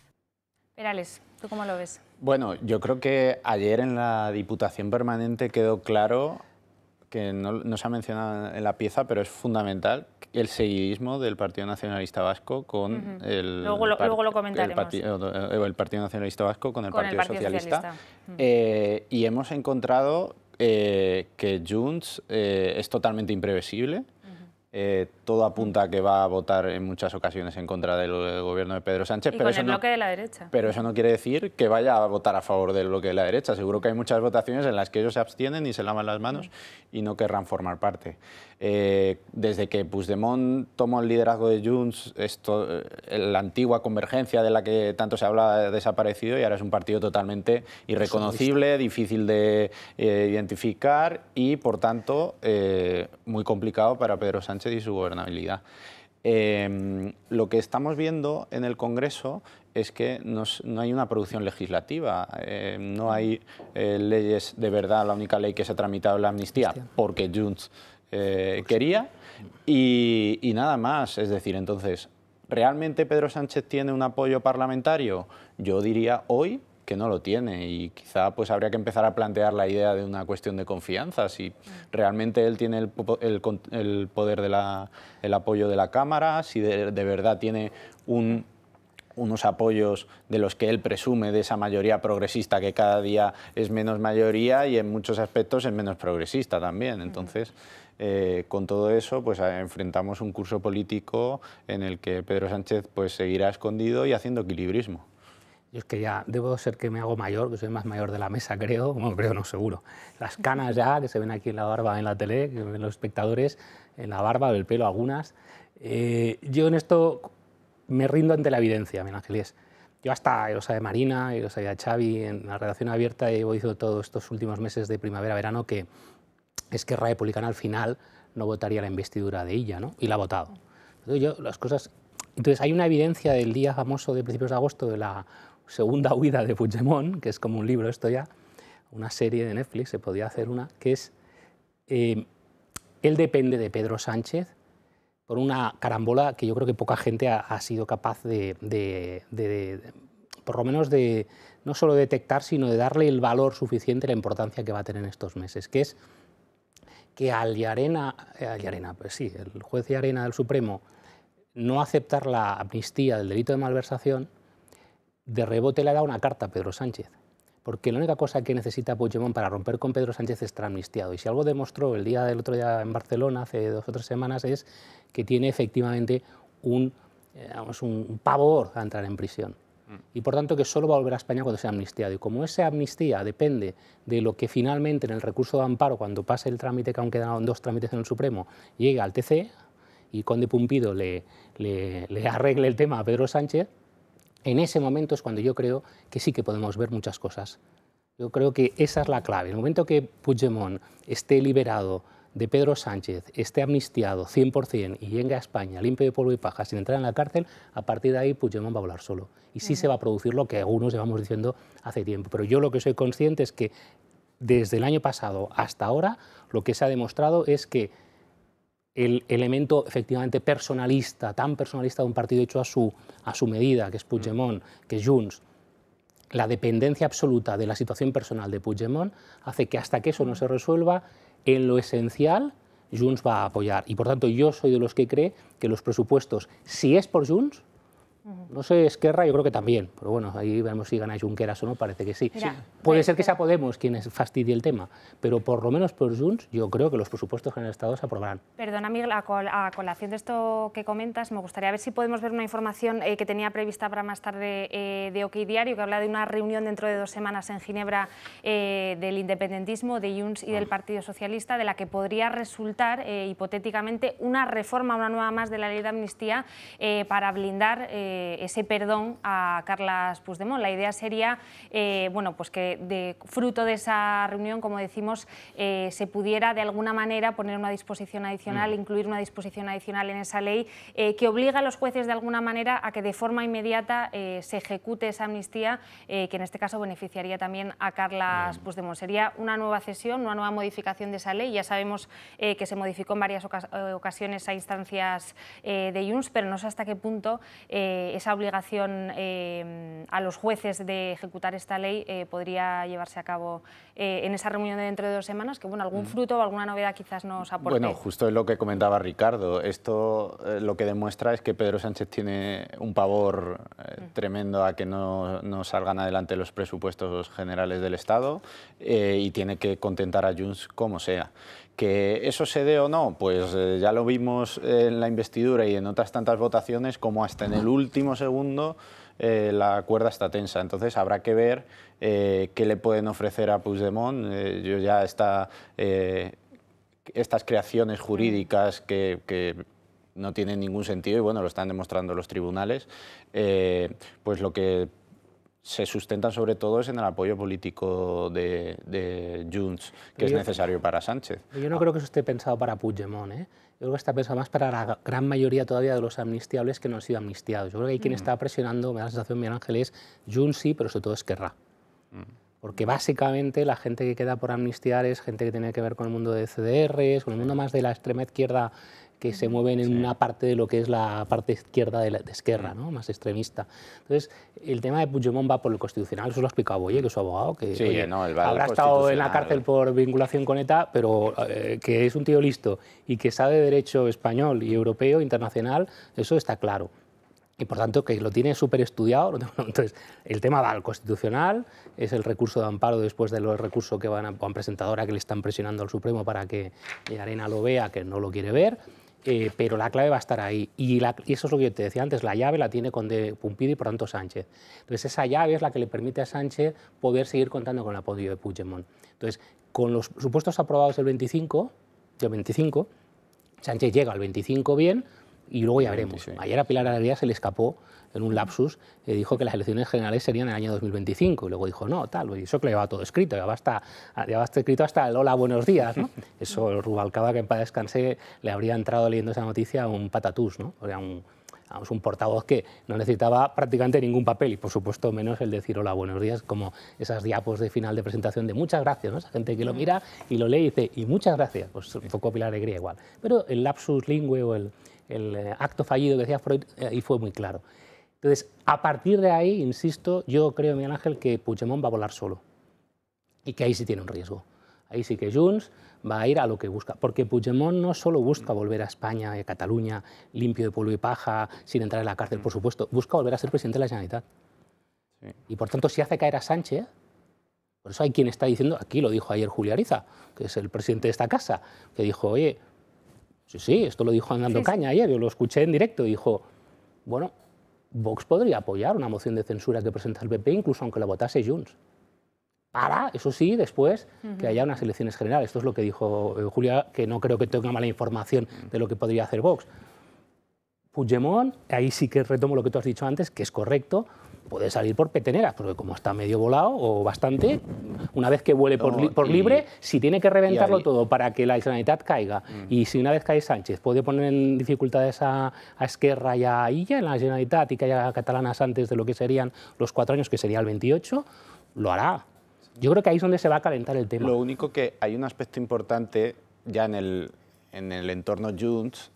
Perales, ¿tú cómo lo ves? Bueno, yo creo que ayer en la Diputación Permanente quedó claro que no, se ha mencionado en la pieza, pero es fundamental el seguidismo del Partido Nacionalista Vasco con el, El, partido, Nacionalista Vasco con el, Partido, Socialista. Eh, y hemos encontrado eh, que Junts eh, és totalment imprevisible, Eh, todo apunta a que va a votar en muchas ocasiones en contra del, gobierno de Pedro Sánchez. pero con eso el bloque no, de la derecha. Pero eso no quiere decir que vaya a votar a favor del bloque de la derecha. Seguro que hay muchas votaciones en las que ellos se abstienen y se lavan las manos y no querrán formar parte. Eh, desde que Puigdemont tomó el liderazgo de Junts, esto, eh, la antigua convergencia de la que tanto se habla ha desaparecido y ahora es un partido totalmente irreconocible, difícil de identificar y, por tanto, muy complicado para Pedro Sánchez y su gobernabilidad. Em, lo que estamos viendo en el Congreso es que no hay una producción legislativa, em, no hay eh, leyes de verdad, la única ley que se ha tramitado es la amnistía, porque Junts eh, quería, y, y nada más. Es decir, entonces, ¿realmente Pedro Sánchez tiene un apoyo parlamentario? Yo diría hoy que no lo tiene y quizá pues habría que empezar a plantear la idea de una cuestión de confianza, si realmente él tiene el, poder del apoyo de la Cámara, si de, verdad tiene unos apoyos de los que él presume de esa mayoría progresista que cada día es menos mayoría y en muchos aspectos es menos progresista también. Entonces, eh, con todo eso, pues eh, enfrentamos un curso político en el que Pedro Sánchez pues seguirá escondido y haciendo equilibrismo. Yo es que ya debo ser que me hago mayor, que soy más mayor de la mesa, creo, bueno, creo no, seguro. Las canas ya, que se ven aquí en la barba en la tele, que ven los espectadores, en la barba, del pelo algunas. Eh, yo en esto me rindo ante la evidencia, mi Yo hasta lo sabe Marina, lo sabía Xavi, en la redacción abierta he hizo todos estos últimos meses de primavera-verano que es que Republicana al final no votaría la investidura de ella, ¿no? Y la ha votado. yo, las cosas... Entonces hay una evidencia del día famoso de principios de agosto de la segunda huida de Puigdemont, que es como un libro esto ya, una serie de Netflix, se podía hacer una, que es, eh, él depende de Pedro Sánchez por una carambola que yo creo que poca gente ha, sido capaz de, por lo menos de, no solo detectar, sino de darle el valor suficiente, la importancia que va a tener en estos meses, que es que al Yarena, eh, pues sí, el juez Yarena del Supremo, no aceptar la amnistía del delito de malversación de rebote le ha dado una carta a Pedro Sánchez, porque la única cosa que necesita Puigdemont para romper con Pedro Sánchez es estar amnistiado. Y si algo demostró el día del otro día en Barcelona, hace dos o tres semanas, es que tiene efectivamente un, eh, un pavor a entrar en prisión. Mm. Y por tanto que solo va a volver a España cuando sea amnistiado. Y como esa amnistía depende de lo que finalmente en el recurso de amparo, cuando pase el trámite, que aún quedan dos trámites en el Supremo, llegue al TC y Conde Pumpido le, le, le arregle el tema a Pedro Sánchez, en ese momento es cuando yo creo que sí que podemos ver muchas cosas. Yo creo que esa es la clave. el momento que Puigdemont esté liberado de Pedro Sánchez, esté amnistiado 100% y llegue a España limpio de polvo y paja sin entrar en la cárcel, a partir de ahí Puigdemont va a volar solo. Y sí se va a producir lo que algunos llevamos diciendo hace tiempo. Pero yo lo que soy consciente es que desde el año pasado hasta ahora lo que se ha demostrado es que el elemento efectivamente personalista, tan personalista de un partido hecho a su, a su medida, que es mm. Puigdemont, que es Junts, la dependencia absoluta de la situación personal de Puigdemont hace que hasta que eso no mm. se resuelva, en lo esencial, Junts va a apoyar. Y por tanto, yo soy de los que cree que los presupuestos, si es por Junts, no sé, Esquerra yo creo que también, pero bueno, ahí veremos si ganáis Junqueras o no, parece que sí. Puede pues, ser que sea Podemos quien fastidie el tema, pero por lo menos por Junts yo creo que los presupuestos generales el Estado se aprobarán. Perdona, Miguel, a, colación de esto que comentas, me gustaría ver si podemos ver una información eh, que tenía prevista para más tarde eh, de OK Diario, que habla de una reunión dentro de dos semanas en Ginebra eh, del independentismo, de Junts y del ah. Partido Socialista, de la que podría resultar hipotéticamente una reforma, una nueva más de la ley de amnistía para blindar eh, ese perdón a Carlas Puigdemont. La idea sería eh, bueno, pues que de, fruto de esa reunión, como decimos, eh, se pudiera de alguna manera poner una disposición adicional, mm. incluir una disposición adicional en esa ley que obliga a los jueces de alguna manera a que de forma inmediata se ejecute esa amnistía, que en este caso beneficiaría también a Carlas Puigdemont. Sería una nueva cesión, una nueva modificación de esa ley. Ya sabemos que se modificó en varias ocasiones a instancias de Junts, pero no sé hasta qué punto esa obligación eh, a los jueces de ejecutar esta ley eh, podría llevarse a cabo eh, en esa reunión de dentro de dos semanas, que bueno, algún mm. fruto o alguna novedad quizás nos aporte. Bueno, justo es lo que comentaba Ricardo, esto lo que demuestra es que Pedro Sánchez tiene un pavor mm. tremendo a que no, salgan adelante los presupuestos generales del Estado y tiene que contentar a Junts como sea. Que eso se dé o no, pues eh, ya lo vimos en la investidura y en otras tantas votaciones como hasta en el último segundo eh, la cuerda está tensa. Entonces habrá que ver eh, qué le pueden ofrecer a Puigdemont. yo ya está estas creaciones jurídicas que, que, no tienen ningún sentido y bueno, lo están demostrando los tribunales, pues lo que se sustentan sobre todo en el apoyo político de, de Junts, que es necesario para Sánchez. Yo no creo que eso esté pensado para Puigdemont, ¿eh? Yo creo que está pensado más para la gran mayoría todavía de los amnistiables que no han sido amnistiados. Yo creo que hay quien mm. está presionando, me da la sensación, Miguel Ángel, es Junts sí, pero sobre todo Esquerra. Mm. Porque básicamente la gente que queda por amnistiar es gente que tiene que ver con el mundo de CDRs, con el mundo más de la extrema izquierda que se mueven en una parte de lo que es la parte izquierda de, la, de Esquerra, ¿no? más extremista. Entonces, el tema de Puigdemont va por el constitucional, eso lo ha explicado Boye, que es su abogado, que sí, habrá estado en la cárcel por vinculación con ETA, pero eh, que es un tío listo y que sabe derecho español y europeo, internacional, eso está claro y por tanto que lo tiene súper estudiado. Entonces, el tema va al constitucional, es el recurso de amparo después de los recursos que van a, presentado ahora que le están presionando al Supremo para que eh, Arena lo vea, que no lo quiere ver. Eh, pero la clave va a estar ahí. Y, eso es lo que yo te decía antes, la llave la tiene con de Pumpido y por tanto Sánchez. Entonces esa llave es la que le permite a Sánchez poder seguir contando con el apoyo de Puigdemont. Entonces, con los supuestos aprobados del 25, 25, Sánchez llega al 25 bien, y luego ya veremos. Ayer a Pilar Adelías se le escapó en un lapsus, eh, dijo que las elecciones generales serían en el año 2025. Y luego dijo, no, tal, pues, y eso que lo llevaba todo escrito, llevaba, hasta, ah, llevaba hasta escrito hasta el hola, buenos días. ¿no? Eso Rubalcaba, que en paz descanse, le habría entrado leyendo esa noticia a un patatús, ¿no? o sea, un, un portavoz que no necesitaba prácticamente ningún papel y por supuesto menos el decir hola, buenos días, como esas diapos de final de presentación de muchas gracias, ¿no? esa gente que lo mm. mira y lo lee y dice y muchas gracias, pues un poco Pilar Alegría igual. Pero el lapsus lingüe o el, el eh, acto fallido que decía Freud eh, ahí fue muy claro. Entonces, a partir de ahí, insisto, yo creo, Miguel Ángel, que Puigdemont va a volar solo y que ahí sí tiene un riesgo. Ahí sí que Junts va a ir a lo que busca, porque Puigdemont no solo busca volver a España a eh, Cataluña limpio de polvo y paja, sin entrar en la cárcel, por supuesto, busca volver a ser presidente de la Generalitat. Y por tanto, si hace caer a Sánchez, por eso hay quien está diciendo, aquí lo dijo ayer Julio Ariza, que es el presidente de esta casa, que dijo, oye, sí, sí, esto lo dijo Andando Caña ayer, yo lo escuché en directo, dijo, bueno, Vox podría apoyar una moción de censura que presenta el PP, incluso aunque la votase Junts. Para, eso sí, después que haya unas elecciones generales. Esto es lo que dijo eh, Julia, que no creo que tenga mala información de lo que podría hacer Vox. Puigdemont, ahí sí que retomo lo que tú has dicho antes, que es correcto, puede salir por peteneras, porque como está medio volado o bastante, una vez que vuele por, libre, si tiene que reventarlo todo para que la Generalitat caiga, mm. y si una vez cae Sánchez puede poner en dificultades a, Esquerra y a Illa en la Generalitat y que haya catalanas antes de lo que serían los cuatro años, que sería el 28, lo hará. Yo creo que ahí es donde se va a calentar el tema. Lo único que hay un aspecto importante ya en el, en el entorno Junts,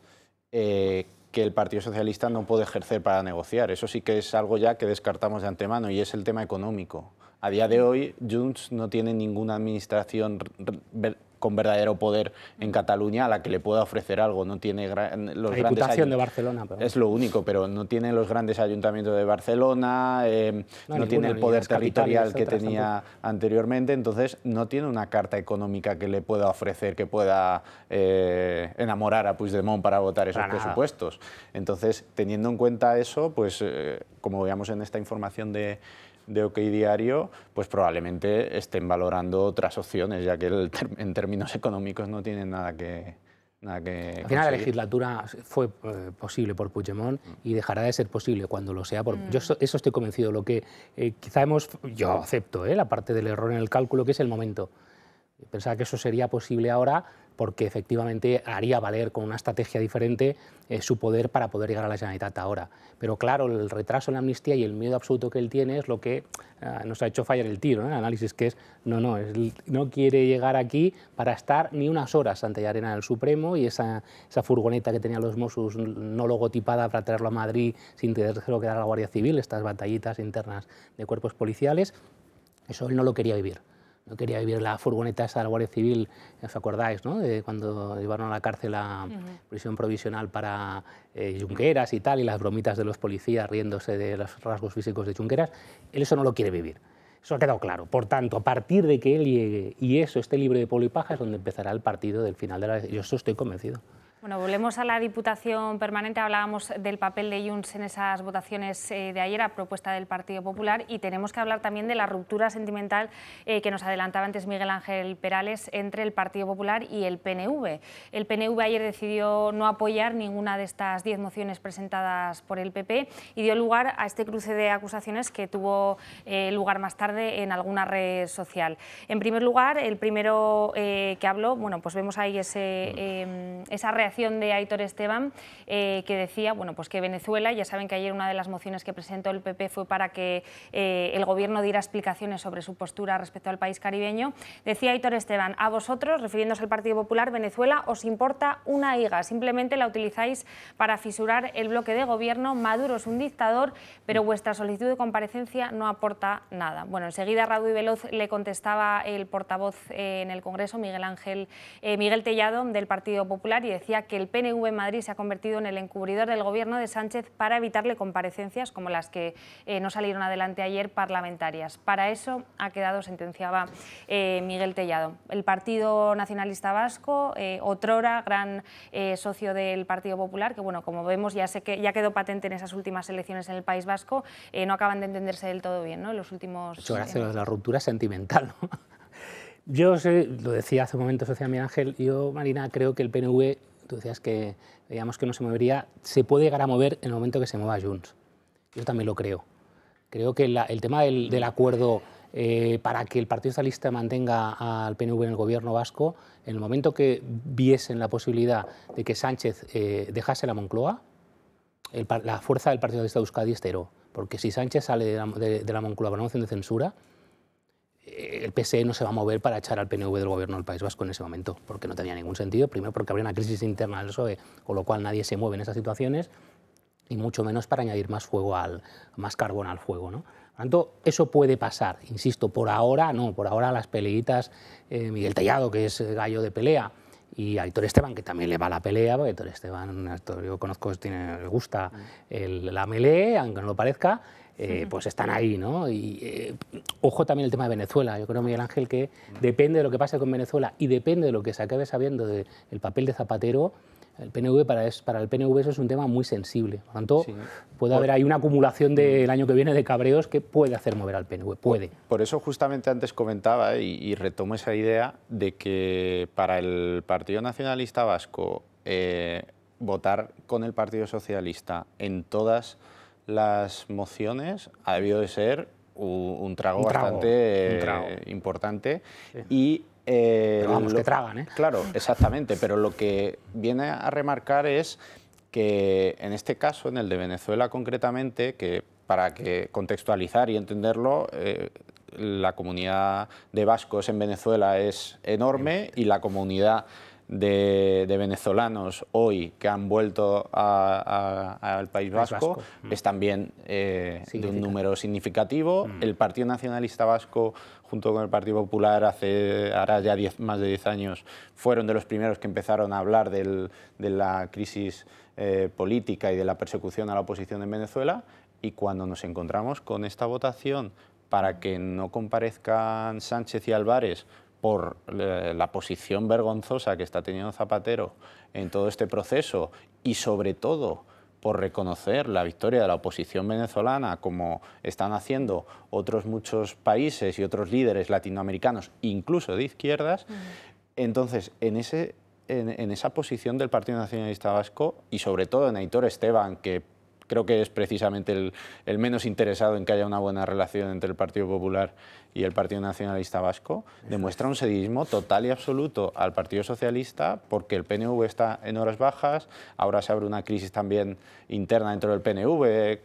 eh, que el Partido Socialista no puede ejercer para negociar. Eso sí que es algo ya que descartamos de antemano y es el tema económico. A día de hoy, Junts no tiene ninguna administración con verdadero poder en mm. Cataluña a la que le pueda ofrecer algo. No tiene la reputación de Barcelona. Es lo único, pero no tiene los grandes ayuntamientos de Barcelona, eh, no, tiene el poder territorial que tenía anteriormente, entonces no tiene una carta económica que le pueda ofrecer, que pueda eh, enamorar a Puigdemont para votar esos presupuestos. Entonces, teniendo en cuenta eso, pues eh, como veamos en esta información de de OK Diario, pues probablemente estén valorando otras opciones, ya que en términos económicos no tienen nada que, Nada que la legislatura fue eh, posible por Puigdemont mm. y dejará de ser posible cuando lo sea. Por... Mm. Yo eso estoy convencido. Lo que eh, quizá hemos, yo acepto eh, la parte del error en el cálculo, que es el momento. Pensaba que eso sería posible ahora porque efectivamente haría valer con una estrategia diferente eh, su poder para poder llegar a la Generalitat ahora. Pero claro, el retraso en la amnistía y el miedo absoluto que él tiene es lo que eh, nos ha hecho fallar el tiro, ¿eh? el análisis que es, no, no, no quiere llegar aquí para estar ni unas horas ante la arena del Supremo y esa, esa furgoneta que tenía los Mossos no logotipada para traerlo a Madrid sin tener que dar a la Guardia Civil, estas batallitas internas de cuerpos policiales, eso él no lo quería vivir no quería vivir la furgoneta esa de la Guardia Civil, ¿os acordáis, no? De cuando llevaron a la cárcel la prisión provisional para yunqueras eh, y tal, y las bromitas de los policías riéndose de los rasgos físicos de Junqueras, él eso no lo quiere vivir. Eso ha quedado claro. Por tanto, a partir de que él llegue y eso esté libre de polipaja, es donde empezará el partido del final de la... Yo eso estoy convencido. Bueno, volvemos a la Diputación Permanente. Hablábamos del papel de Junts en esas votaciones eh, de ayer a propuesta del Partido Popular y tenemos que hablar también de la ruptura sentimental eh, que nos adelantaba antes Miguel Ángel Perales entre el Partido Popular y el PNV. El PNV ayer decidió no apoyar ninguna de estas diez mociones presentadas por el PP y dio lugar a este cruce de acusaciones que tuvo eh, lugar más tarde en alguna red social. En primer lugar, el primero que habló, bueno, pues vemos ahí ese, em, esa reacción de Aitor Esteban eh, que decía bueno, pues que Venezuela, ya saben que ayer una de las mociones que presentó el PP fue para que eh, el gobierno diera explicaciones sobre su postura respecto al país caribeño, decía Aitor Esteban, a vosotros, refiriéndose al Partido Popular, Venezuela os importa una higa, simplemente la utilizáis para fisurar el bloque de gobierno, Maduro es un dictador, pero vuestra solicitud de comparecencia no aporta nada. Bueno, enseguida Radu y Veloz le contestaba el portavoz eh, en el Congreso, Miguel Ángel, Miguel Tellado, del Partido Popular, y decía que el PNV Madrid se ha convertido en el encubridor del gobierno de Sánchez para evitarle comparecencias como las que eh, no salieron adelante ayer parlamentarias. Para eso ha quedado, sentenciaba eh, Miguel Tellado. El Partido Nacionalista Vasco, eh, otrora gran socio del Partido Popular, que bueno, como vemos ya, sé que, ya quedó patente en esas últimas elecciones en el País Vasco, no acaban de entenderse del todo bien ¿no? los últimos... gracias, la ruptura sentimental. Yo lo decía hace un momento, Sofía Miguel Ángel, yo, Marina, creo que el PNV Tú decías que, digamos que no se movería, se puede llegar a mover en el momento que se mueva Junts. Yo también lo creo. Creo que el tema del, acuerdo eh, para que el Partido Socialista mantenga al PNV en el gobierno vasco, en el momento que viesen la posibilidad de que Sánchez eh, dejase la Moncloa, la fuerza del Partido Socialista de Euskadi es Porque si Sánchez sale de la, de la Moncloa con una moción de censura, eh, el PSE no se va a mover para echar al PNV del gobierno del País Vasco en ese momento, porque no tenía ningún sentido. Primero, porque habría una crisis interna del PSOE, con lo cual nadie se mueve en esas situaciones, y mucho menos para añadir más fuego al, más carbón al fuego. ¿no? Por tanto, eso puede pasar, insisto, por ahora no, por ahora las peleitas, eh, Miguel Tallado, que es gallo de pelea, y Aitor Esteban, que también le va la pelea, porque Aitor Esteban, yo conozco, tiene, le gusta el, la melee, aunque no lo parezca, eh, pues están ahí, ¿no? Y eh, ojo también el tema de Venezuela. Yo creo, Miguel Ángel, que depende de lo que pase con Venezuela y depende de lo que se acabe sabiendo del papel de Zapatero, el PNV para, el PNV eso es un tema muy sensible. Por tanto, puede haber ahí una acumulación del mm. año que viene de cabreos que puede hacer mover al PNV. Puede. Por, eso justamente antes comentaba y, retomo esa idea de que para el Partido Nacionalista Vasco eh, votar con el Partido Socialista en todas las mociones ha debido de ser un, trago, bastante eh, importante y eh, vamos, que tragan, ¿eh? Claro, exactamente, pero lo que viene a remarcar es que en este caso, en el de Venezuela concretamente, que para que contextualizar y entenderlo, eh, la comunidad de vascos en Venezuela es enorme y la comunidad de, venezolanos hoy que han vuelto al País Vasco, mm. es también eh, de un número significativo. Mm. El Partido Nacionalista Vasco, junto con el Partido Popular, hace ahora ya más de 10 años, fueron de los primeros que empezaron a hablar de la crisis eh, política y de la persecución a la oposición en Venezuela. Y cuando nos encontramos con esta votación para que no comparezcan Sánchez y Álvarez por eh, la posición vergonzosa que está teniendo Zapatero en todo este proceso y sobre todo por reconocer la victoria de la oposición venezolana, como están haciendo otros muchos países y otros líderes latinoamericanos, incluso de izquierdas, entonces en, ese, esa posición del Partido Nacionalista Vasco y sobre todo en Aitor Esteban, que creo que es precisamente el, menos interesado en que haya una buena relación entre el Partido Popular y el Partido Nacionalista Vasco, demuestra un sedismo total y absoluto al Partido Socialista porque el PNV está en horas bajas, ahora se abre una crisis también interna dentro del PNV, eh,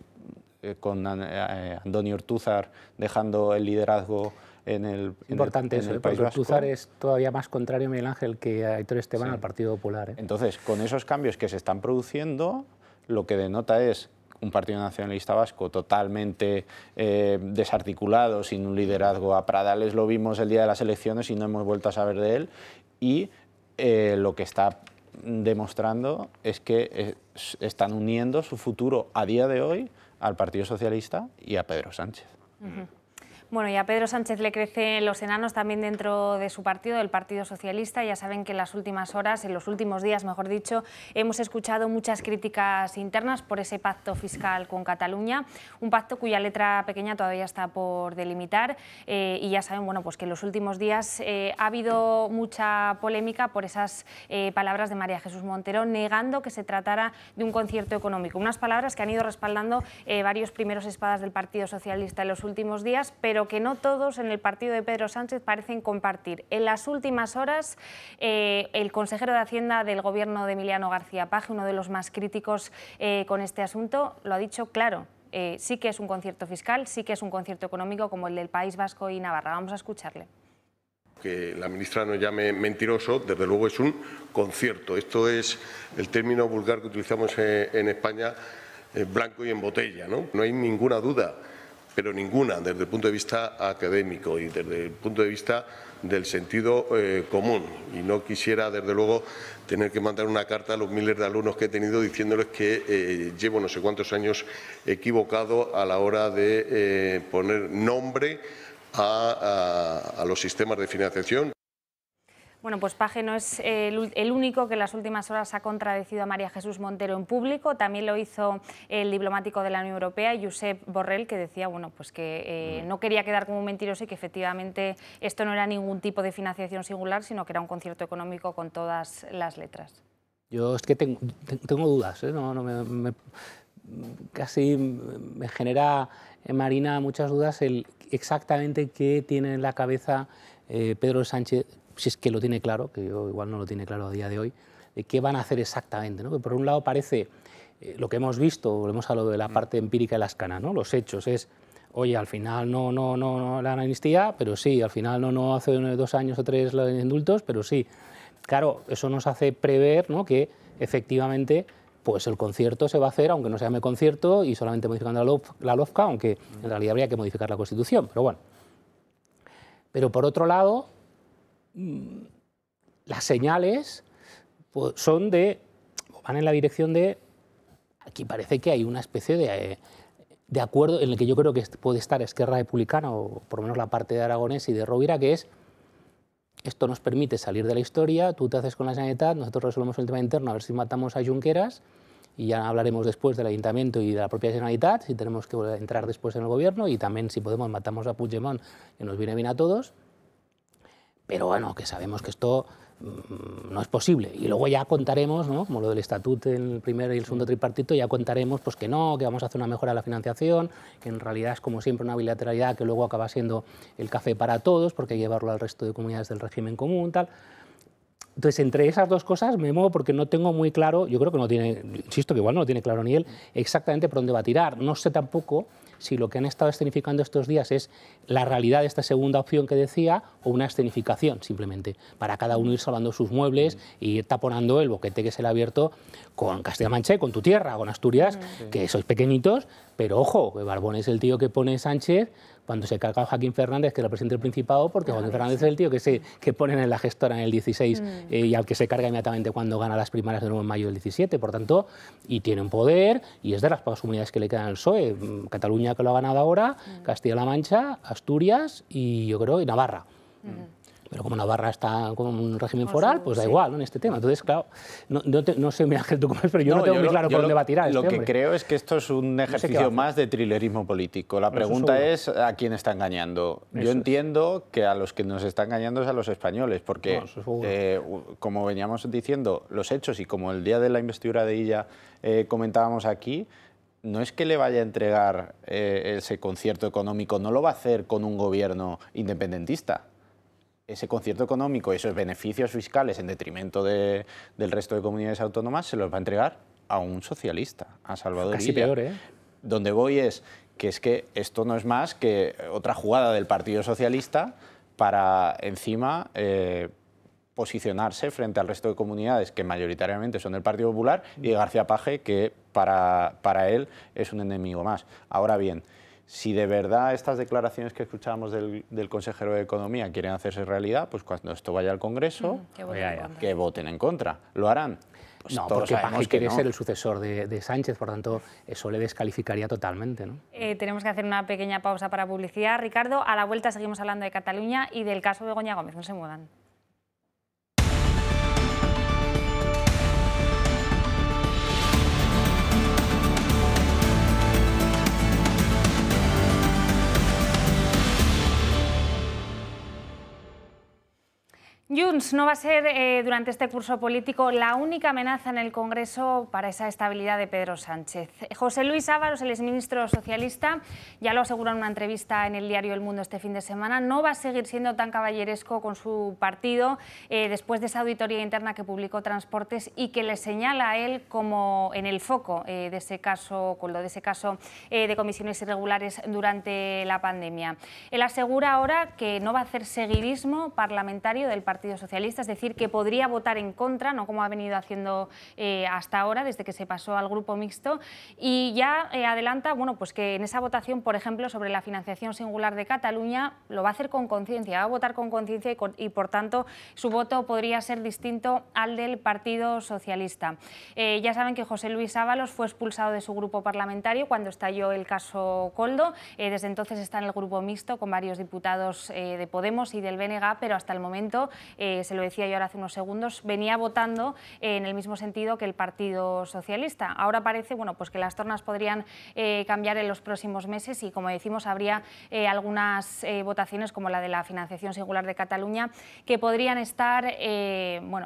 con eh, Antonio Ortúzar dejando el liderazgo en el, Importante eso, el ¿eh? porque es todavía más contrario a Miguel Ángel que a Héctor Esteban al Partido Popular. Entonces, con esos cambios que se están produciendo, lo que denota es un partido nacionalista vasco totalmente eh, desarticulado, sin un liderazgo. A Pradales lo vimos el día de las elecciones y no hemos vuelto a saber de él. Y eh, lo que está demostrando es que están uniendo su futuro a día de hoy al Partido Socialista y a Pedro Sánchez. Bueno, y a Pedro Sánchez le crecen los enanos también dentro de su partido, del Partido Socialista. Ya saben que en las últimas horas, en los últimos días, mejor dicho, hemos escuchado muchas críticas internas por ese pacto fiscal con Cataluña, un pacto cuya letra pequeña todavía está por delimitar. Eh, y ya saben, bueno, pues que en los últimos días eh, ha habido mucha polémica por esas eh, palabras de María Jesús Montero negando que se tratara de un concierto económico. Unas palabras que han ido respaldando varios primeros espadas del Partido Socialista en los últimos días, pero que no todos en el partido de Pedro Sánchez parecen compartir. En las últimas horas, eh, el consejero de Hacienda del gobierno de Emiliano García Paje, uno de los más críticos eh, con este asunto, lo ha dicho claro. Eh, sí que es un concierto fiscal, sí que es un concierto económico como el del País Vasco y Navarra. Vamos a escucharle que la ministra nos llame mentiroso, desde luego es un concierto. Esto es el término vulgar que utilizamos en España, blanco y en botella. ¿no? no hay ninguna duda pero ninguna desde el punto de vista académico y desde el punto de vista del sentido eh, común. Y no quisiera, desde luego, tener que mandar una carta a los miles de alumnos que he tenido diciéndoles que eh, llevo no sé cuántos años equivocado a la hora de eh, poner nombre a, los sistemas de financiación, bueno, pues Paje no es el, único que en las últimas horas ha contradecido a María Jesús Montero en público. También lo hizo el diplomático de la Unión Europea, Josep Borrell, que decía bueno, pues que eh, no quería quedar como un mentiroso y que efectivamente esto no era ningún tipo de financiación singular, sino que era un concierto económico con todas las letras. Yo es que tengo, dudas, ¿eh? no, no, casi me genera, Marina, muchas dudas el exactamente qué tiene en la cabeza eh, Pedro Sánchez si es que lo tiene claro, que yo igual no lo tiene claro a día de hoy, de qué van a hacer exactamente. por un lado parece eh, lo que hemos visto, volvemos a lo de la mm. parte empírica de las canas, ¿no? los hechos, es, oye, al final no, no, no, la amnistía, pero sí, al final no, no hace dos años o tres los indultos, pero sí. Claro, eso nos hace prever que efectivamente pues el concierto se va a hacer, aunque no se llame concierto, y solamente modificando la, la LOFCA, aunque en mm. realidad habría que modificar la Constitución, pero bueno. Pero por otro lado, Mm, las señales pues, son de, van en la dirección de, aquí parece que hay una especie de, eh, de acuerdo en el que yo creo que puede estar Esquerra Republicana, o por lo menos la parte de Aragonés y de Rovira, que es, esto nos permite salir de la historia, tú te haces con la sanidad, nosotros resolvemos el tema interno, a ver si matamos a Junqueras, y ya hablaremos después del Ayuntamiento y de la propia Generalitat, si tenemos que entrar después en el Gobierno, y también si podemos matamos a Puigdemont, que nos viene bien a todos, pero bueno, que sabemos que esto mm, no es posible. Y luego ya contaremos, ¿no? como lo del estatuto en el primer y el segundo tripartito, ya contaremos pues, que no, que vamos a hacer una mejora a la financiación, que en realidad es como siempre una bilateralidad que luego acaba siendo el café para todos, porque hay que llevarlo al resto de comunidades del régimen común, tal. Entonces, entre esas dos cosas me muevo porque no tengo muy claro, yo creo que no tiene, insisto que igual no lo tiene claro ni él, exactamente por dónde va a tirar. No sé tampoco si lo que han estado escenificando estos días es la realidad de esta segunda opción que decía o una escenificación simplemente, para cada uno ir salvando sus muebles y taponando el boquete que se le ha abierto con Castilla-Manche, con tu tierra, con Asturias, mm, que sois pequeñitos, pero ojo, Barbón es el tío que pone Sánchez cuando se carga a Joaquín Fernández que representa el Principado, porque Joaquín Fernández es el tío que, se, que ponen en la gestora en el 16 mm. eh, y al que se carga inmediatamente cuando gana las primarias de nuevo en mayo del 17. Por tanto, y tiene un poder y es de las pocas comunidades que le quedan al PSOE. Mm, Cataluña que lo ha ganado ahora, mm. Castilla-La Mancha, Asturias y yo creo y Navarra. Pero como Navarra está con un régimen ah, foral, pues da igual en este tema. Entonces, claro, no, no, sé, mira, tú comes, pero yo no, tengo muy claro por dónde va a tirar. Lo este que creo es que esto es un ejercicio más de trillerismo político. La pregunta es, a quién está engañando. yo entiendo que a los que nos está engañando es a los españoles, porque, eh, como veníamos diciendo, los hechos y como el día de la investidura de ella eh, comentábamos aquí, no es que le vaya a entregar eh, ese concierto económico, no lo va a hacer con un gobierno independentista ese concierto económico esos beneficios fiscales en detrimento del resto de comunidades autónomas se los va a entregar a un socialista, a Salvador Casi peor, ¿eh? Donde voy es que es que esto no es más que otra jugada del Partido Socialista para encima eh, posicionarse frente al resto de comunidades que mayoritariamente son del Partido Popular y García Paje, que para, para él es un enemigo más. Ahora bien, si de verdad estas declaraciones que escuchábamos del, consejero de Economía quieren hacerse realidad, pues cuando esto vaya al Congreso, que, voten en contra. Lo harán. Pues no, porque Paje quiere ser el sucesor de, Sánchez, por tanto, eso le descalificaría totalmente. Eh, tenemos que hacer una pequeña pausa para publicidad. Ricardo, a la vuelta seguimos hablando de Cataluña y del caso de Goña Gómez. No se mudan. Junts no va a ser eh, durante este curso político la única amenaza en el Congreso para esa estabilidad de Pedro Sánchez. José Luis Ábalos, el exministro socialista, ya lo aseguró en una entrevista en el diario El Mundo este fin de semana, no va a seguir siendo tan caballeresco con su partido eh, después de esa auditoría interna que publicó Transportes y que le señala a él como en el foco eh, de ese caso, con lo de ese caso de comisiones irregulares durante la pandemia. Él asegura ahora que no va a hacer seguidismo parlamentario del partido Partido Socialista, es decir, que podría votar en contra, no como ha venido haciendo eh, hasta ahora, desde que se pasó al grupo mixto, y ya eh, adelanta bueno, pues que en esa votación, por ejemplo, sobre la financiación singular de Cataluña, lo va a hacer con conciencia, va a votar con conciencia y, por tanto, su voto podría ser distinto al del Partido Socialista. Eh, ya saben que José Luis Ábalos fue expulsado de su grupo parlamentario cuando estalló el caso Coldo, desde entonces está en el grupo mixto con varios diputados de Podemos y del BNG, pero hasta el momento eh, se lo decía yo ahora hace unos segundos, venía votando en el mismo sentido que el Partido Socialista. Ahora parece bueno, pues que las tornas podrían eh, cambiar en los próximos meses y, como decimos, habría eh, algunas votaciones como la de la financiación singular de Cataluña que podrían estar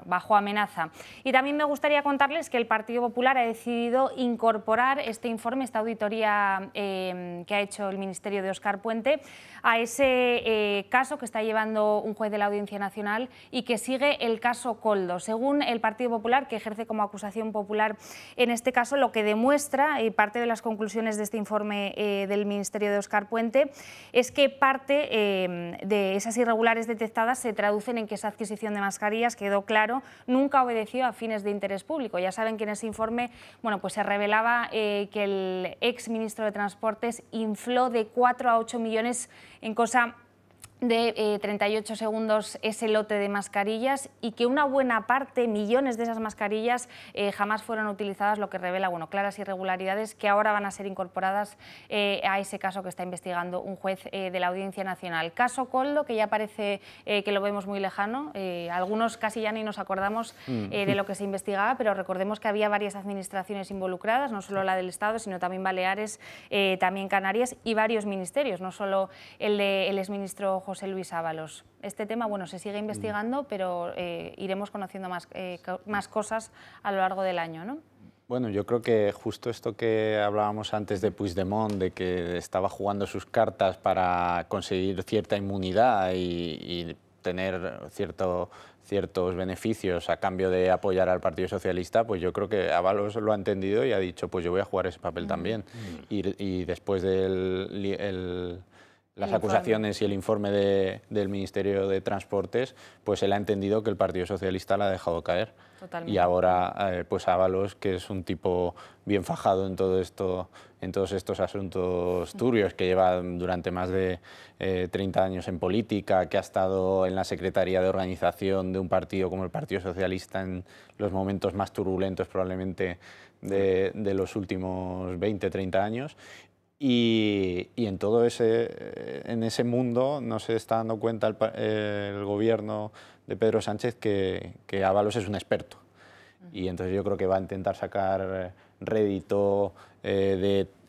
bajo amenaza. Y también me gustaría contarles que el Partido Popular ha decidido incorporar este informe, esta auditoría que ha hecho el Ministerio de Oscar Puente, a ese caso que está llevando un juez de la Audiencia Nacional y que sigue el caso Coldo. Según el Partido Popular, que ejerce como acusación popular en este caso, lo que demuestra, y parte de las conclusiones de este informe eh, del Ministerio de Oscar Puente, es que parte eh, de esas irregulares detectadas se traducen en que esa adquisición de mascarillas, quedó claro, nunca obedeció a fines de interés público. Ya saben que en ese informe bueno, pues se revelaba eh, que el ex ministro de Transportes infló de 4 a 8 millones en cosa de 38 eh, segundos ese lote de mascarillas y que una buena parte, millones de esas mascarillas eh, jamás fueron utilizadas, lo que revela bueno, claras irregularidades que ahora van a ser incorporadas eh, a ese caso que está investigando un juez de la Audiencia Nacional. Caso Coldo, que ya parece que lo vemos muy lejano, algunos casi ya ni nos acordamos mm. de lo que se investigaba, pero recordemos que había varias administraciones involucradas, no solo la del Estado, sino también Baleares, también Canarias y varios ministerios, no solo el, de, el exministro José Luis Ábalos. Este tema bueno, se sigue investigando, mm. pero eh, iremos conociendo más, eh, más cosas a lo largo del año. ¿no? Bueno, yo creo que justo esto que hablábamos antes de Puigdemont, de que estaba jugando sus cartas para conseguir cierta inmunidad y, tener cierto, ciertos beneficios a cambio de apoyar al Partido Socialista, pues yo creo que Avalos lo ha entendido y ha dicho, pues yo voy a jugar ese papel mm. también. Mm. Y, después del las acusaciones y el informe del Ministerio de Transportes, pues él ha entendido que el Partido Socialista la ha dejado caer. Y ahora, eh, pues Ábalos, que es un tipo bien fajado en todo esto, en todos estos asuntos mm. turbios, que lleva durante más de 30 eh, años en política, que ha estado en la secretaría de organización de un partido como el Partido Socialista en los momentos más turbulentos probablemente de, de los últimos 20, 30 años, y, en todo ese, eh, en ese mundo no se está dando cuenta el, eh, gobierno de Pedro Sánchez que, Ábalos es un experto. Y entonces yo creo que va a intentar sacar rédito eh,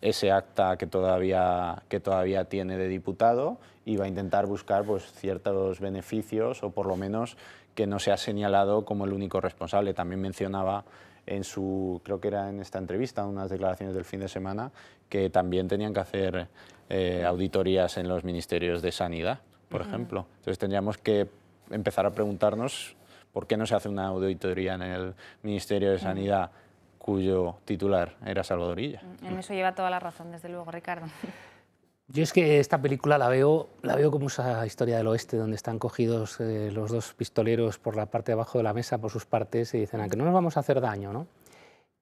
de ese acta que todavía, que todavía tiene de diputado y va a intentar buscar pues, ciertos beneficios o por lo menos que no se ha señalado como el único responsable. También mencionaba en su, creo que era en esta entrevista, unas declaraciones del fin de semana, que también tenían que hacer eh, auditorías en los ministerios de Sanidad, por ejemplo. Entonces tendríamos que empezar a preguntarnos por qué no se hace una auditoría en el Ministerio de Sanidad cuyo titular era Salvadorilla. Mm, en eso lleva toda la razón, desde luego, Ricardo. Yo es que esta película la veo, la veo como esa historia del oeste, donde están cogidos eh, los dos pistoleros por la parte de abajo de la mesa, por sus partes, y dicen, ah, que no nos vamos a hacer daño, ¿no?